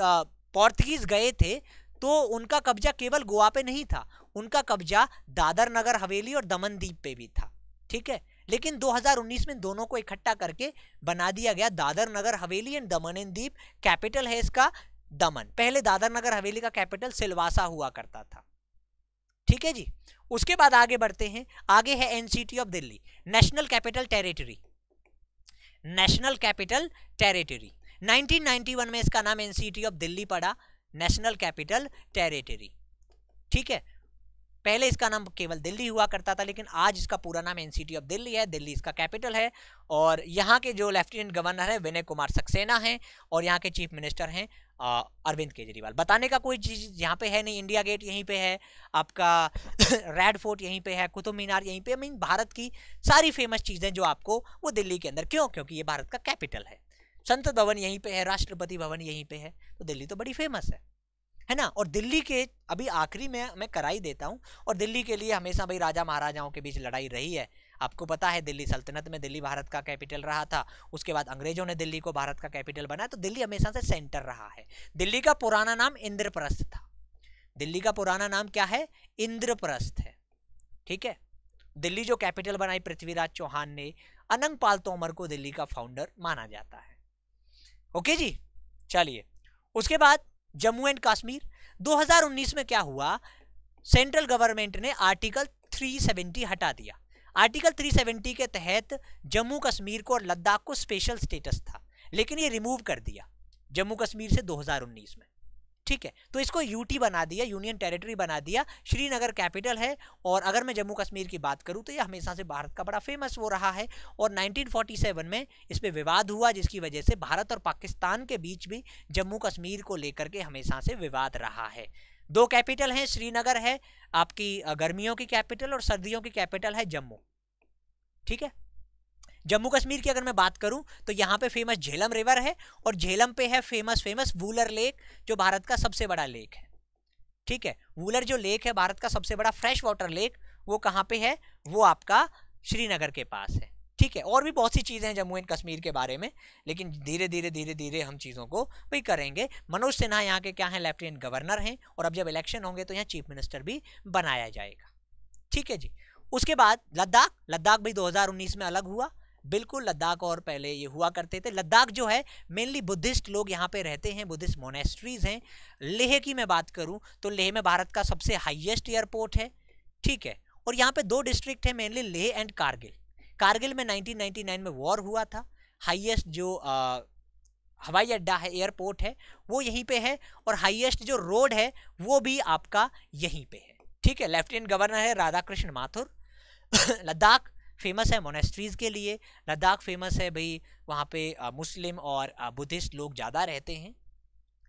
पोर्तगीज गए थे तो उनका कब्जा केवल गोवा पे नहीं था उनका कब्जा दादर नगर हवेली और दमनदीप पे भी था ठीक है लेकिन 2019 में दोनों को इकट्ठा करके बना दिया गया दादर नगर हवेली एंड दमन एंड दीप कैपिटल है इसका दमन पहले दादर नगर हवेली का कैपिटल सिलवासा हुआ करता था ठीक है जी उसके बाद आगे बढ़ते हैं आगे है NCT of Delhi national capital territory national capital territory 1991 में इसका नाम एनसीटी ऑफ दिल्ली पड़ा नेशनल कैपिटल टेरिटरी ठीक है पहले इसका नाम केवल दिल्ली हुआ करता था लेकिन आज इसका पूरा नाम एनसीटी ऑफ दिल्ली है दिल्ली इसका कैपिटल है और यहाँ के जो लेफ्टिनेंट गवर्नर है विनय कुमार सक्सेना हैं और यहाँ के चीफ मिनिस्टर हैं अरविंद केजरीवाल बताने का कोई चीज़ यहाँ पे है नहीं इंडिया गेट यहीं पे है आपका रेड फोर्ट यहीं पे है कुतुब मीनार यहीं पे मीन भारत की सारी फेमस चीज़ें जो आपको वो दिल्ली के अंदर क्यों क्योंकि ये भारत का कैपिटल है संत भवन यहीं पे है राष्ट्रपति भवन यहीं पे है तो दिल्ली तो बड़ी फेमस है है ना और दिल्ली के अभी आखिरी में मैं कराई देता हूँ और दिल्ली के लिए हमेशा भाई राजा महाराजाओं के बीच लड़ाई रही है आपको पता है दिल्ली सल्तनत में दिल्ली भारत का कैपिटल रहा था उसके बाद अंग्रेजों ने दिल्ली को भारत का कैपिटल बनाया तो दिल्ली हमेशा से सेंटर रहा है दिल्ली का पुराना नाम इंद्रप्रस्थ था दिल्ली का पुराना नाम क्या है इंद्रप्रस्थ है ठीक है दिल्ली जो कैपिटल बनाई पृथ्वीराज चौहान ने अनंग पाल तोमर को दिल्ली का फाउंडर माना जाता है ओके जी चलिए उसके बाद जम्मू एंड कश्मीर 2019 में क्या हुआ सेंट्रल गवर्नमेंट ने आर्टिकल 370 हटा दिया आर्टिकल 370 के तहत जम्मू कश्मीर को और लद्दाख को स्पेशल स्टेटस था लेकिन ये रिमूव कर दिया जम्मू कश्मीर से 2019 में ठीक है तो इसको यूटी बना दिया यूनियन टेरिटरी बना दिया श्रीनगर कैपिटल है और अगर मैं जम्मू कश्मीर की बात करूँ तो ये हमेशा से भारत का बड़ा फेमस वो रहा है और 1947 में इस पर विवाद हुआ जिसकी वजह से भारत और पाकिस्तान के बीच भी जम्मू कश्मीर को लेकर के हमेशा से विवाद रहा है दो कैपिटल हैं श्रीनगर है आपकी गर्मियों की कैपिटल और सर्दियों की कैपिटल है जम्मू ठीक है जम्मू कश्मीर की अगर मैं बात करूं तो यहाँ पे फेमस झेलम रिवर है और झेलम पे है फेमस फेमस वूलर लेक जो भारत का सबसे बड़ा लेक है ठीक है वूलर जो लेक है भारत का सबसे बड़ा फ्रेश वाटर लेक वो कहाँ पे है वो आपका श्रीनगर के पास है ठीक है और भी बहुत सी चीज़ें हैं जम्मू एंड कश्मीर के बारे में लेकिन धीरे धीरे धीरे धीरे हम चीज़ों को भी करेंगे मनोज सिन्हा यहाँ के क्या हैं लेफ्टिनेंट गवर्नर हैं और अब जब इलेक्शन होंगे तो यहाँ चीफ मिनिस्टर भी बनाया जाएगा ठीक है जी उसके बाद लद्दाख लद्दाख भी 2019 में अलग हुआ बिल्कुल लद्दाख और पहले ये हुआ करते थे लद्दाख जो है मेनली बुद्धिस्ट लोग यहाँ पे रहते हैं बुद्धिस्ट मोनेस्ट्रीज़ हैं लेह की मैं बात करूँ तो लेह में भारत का सबसे हाइएस्ट एयरपोर्ट है ठीक है और यहाँ पर दो डिस्ट्रिक्ट है मेनली लेह एंड कारगिल कारगिल में नाइनटीन में वॉर हुआ था हाइएस्ट जो आ, हवाई अड्डा है एयरपोर्ट है वो यहीं पे है और हाईएस्ट जो रोड है वो भी आपका यहीं पे है ठीक है लेफ्टिनेंट गवर्नर है राधा कृष्ण माथुर लद्दाख फेमस है मोनेस्ट्रीज़ के लिए लद्दाख फेमस है भाई वहाँ पे मुस्लिम और बुद्धिस्ट लोग ज़्यादा रहते हैं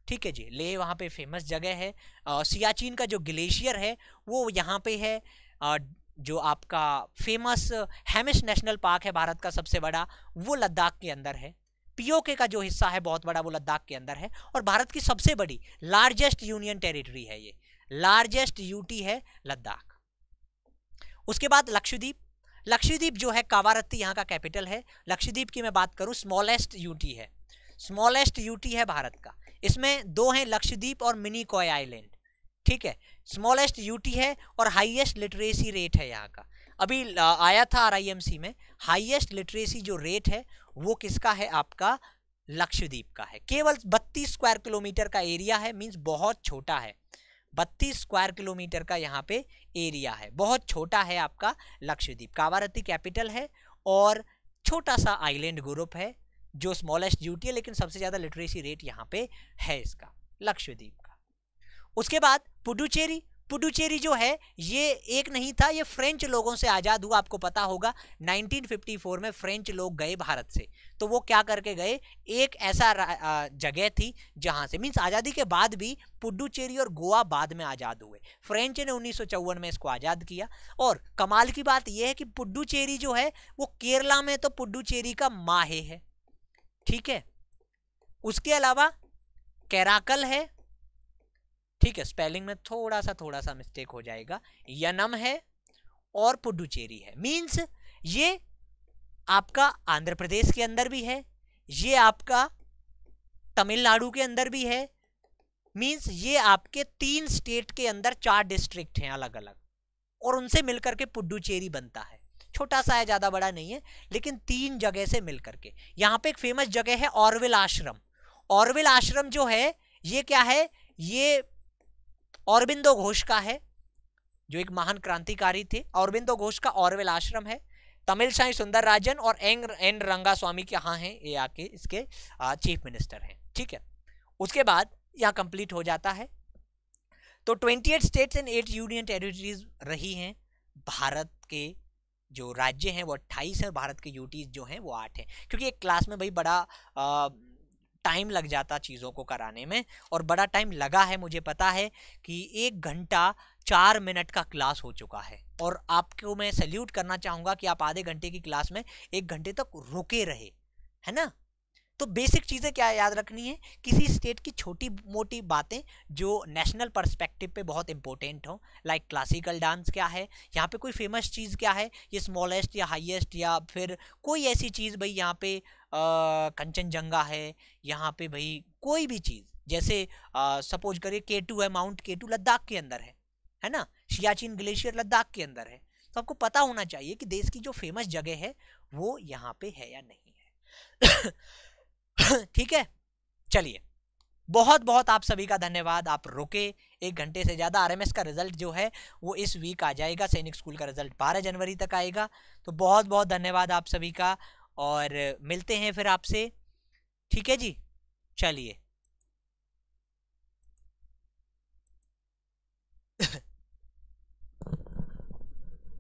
ठीक है जी लेह वहाँ पे फेमस जगह है आ, सियाचिन का जो ग्लेशियर है वो यहाँ पे है जो आपका फेमस हेमिश नेशनल पार्क है भारत का सबसे बड़ा वो लद्दाख के अंदर है पीओके का जो हिस्सा है बहुत बड़ा वो लद्दाख के अंदर है और भारत की सबसे बड़ी लार्जेस्ट यूनियन टेरिटरी है ये लार्जेस्ट यूटी है लद्दाख उसके बाद लक्षद्वीप लक्षद्वीप जो है कावारत्ती यहाँ का कैपिटल है लक्षद्वीप की मैं बात करूँ स्मॉलेस्ट यूटी है स्मॉलेस्ट यूटी है भारत का इसमें दो हैं लक्षद्वीप और मिनी कॉय आइलैंड ठीक है स्मॉलेस्ट यूटी है और हाईएस्ट लिटरेसी रेट है यहाँ का अभी आया था आरआईएमसी में हाईएस्ट लिटरेसी जो रेट है वो किसका है आपका लक्षद्वीप का है केवल बत्तीस स्क्वायर किलोमीटर का एरिया है मीन्स बहुत छोटा है बत्तीस स्क्वायर किलोमीटर का यहाँ पे एरिया है बहुत छोटा है आपका लक्षद्वीप कावारती कैपिटल है और छोटा सा आइलैंड ग्रुप है जो स्मॉलेस्ट ड्यूटी है लेकिन सबसे ज़्यादा लिटरेसी रेट यहाँ पे है इसका लक्षद्वीप का उसके बाद पुडुचेरी पुडुचेरी जो है ये एक नहीं था ये फ्रेंच लोगों से आज़ाद हुआ आपको पता होगा 1954 में फ्रेंच लोग गए भारत से तो वो क्या करके गए एक ऐसा जगह थी जहाँ से मीन्स आज़ादी के बाद भी पुडुचेरी और गोवा बाद में आज़ाद हुए फ्रेंच ने उन्नीस में इसको आज़ाद किया और कमाल की बात यह है कि पुडुचेरी जो है वो केरला में तो पुडुचेरी का माहे है ठीक है उसके अलावा कैराकल है ठीक है स्पेलिंग में थोड़ा सा थोड़ा सा मिस्टेक हो जाएगा यनम है और पुडुचेरी है मीन्स ये आपका आंध्र प्रदेश के अंदर भी है ये आपका तमिलनाडु के अंदर भी है मीन्स ये आपके तीन स्टेट के अंदर चार डिस्ट्रिक्ट हैं अलग अलग और उनसे मिलकर के पुडुचेरी बनता है छोटा सा है ज़्यादा बड़ा नहीं है लेकिन तीन जगह से मिलकर के यहाँ पे एक फेमस जगह है औरविल आश्रम औरविल आश्रम जो है ये क्या है ये औरबिंदो घोष का है जो एक महान क्रांतिकारी थे औरबिंदो घोष का औरवेल आश्रम है तमिल साई सुंदर राजन और एंग एन रंगास्वामी के यहाँ हैं ये आके इसके चीफ मिनिस्टर हैं ठीक है उसके बाद यहाँ कंप्लीट हो जाता है तो twenty eight states and eight union territories रही हैं भारत के जो राज्य हैं वो अट्ठाईस हैं भारत के यूटीज जो हैं वो आठ हैं क्योंकि एक क्लास में भाई बड़ा आ, टाइम लग जाता चीज़ों को कराने में और बड़ा टाइम लगा है मुझे पता है कि एक घंटा चार मिनट का क्लास हो चुका है और आपको मैं सल्यूट करना चाहूँगा कि आप आधे घंटे की क्लास में एक घंटे तक रुके रहे है ना तो बेसिक चीज़ें क्या याद रखनी है किसी स्टेट की छोटी मोटी बातें जो नेशनल पर्सपेक्टिव पे बहुत इंपॉर्टेंट हो लाइक क्लासिकल डांस क्या है यहाँ पे कोई फेमस चीज़ क्या है ये स्मॉलेस्ट या हाईएस्ट या फिर कोई ऐसी चीज़ भाई यहाँ पे कंचनजंगा है यहाँ पे भाई कोई भी चीज़ जैसे सपोज करिए के है माउंट के लद्दाख के अंदर है है ना सियाचिन ग्लेशियर लद्दाख के अंदर है तो आपको पता होना चाहिए कि देश की जो फेमस जगह है वो यहाँ पे है या नहीं है ठीक है चलिए बहुत बहुत आप सभी का धन्यवाद आप रुके एक घंटे से ज़्यादा आरएमएस का रिजल्ट जो है वो इस वीक आ जाएगा सैनिक स्कूल का रिजल्ट 12 जनवरी तक आएगा तो बहुत बहुत धन्यवाद आप सभी का और मिलते हैं फिर आपसे ठीक है जी चलिए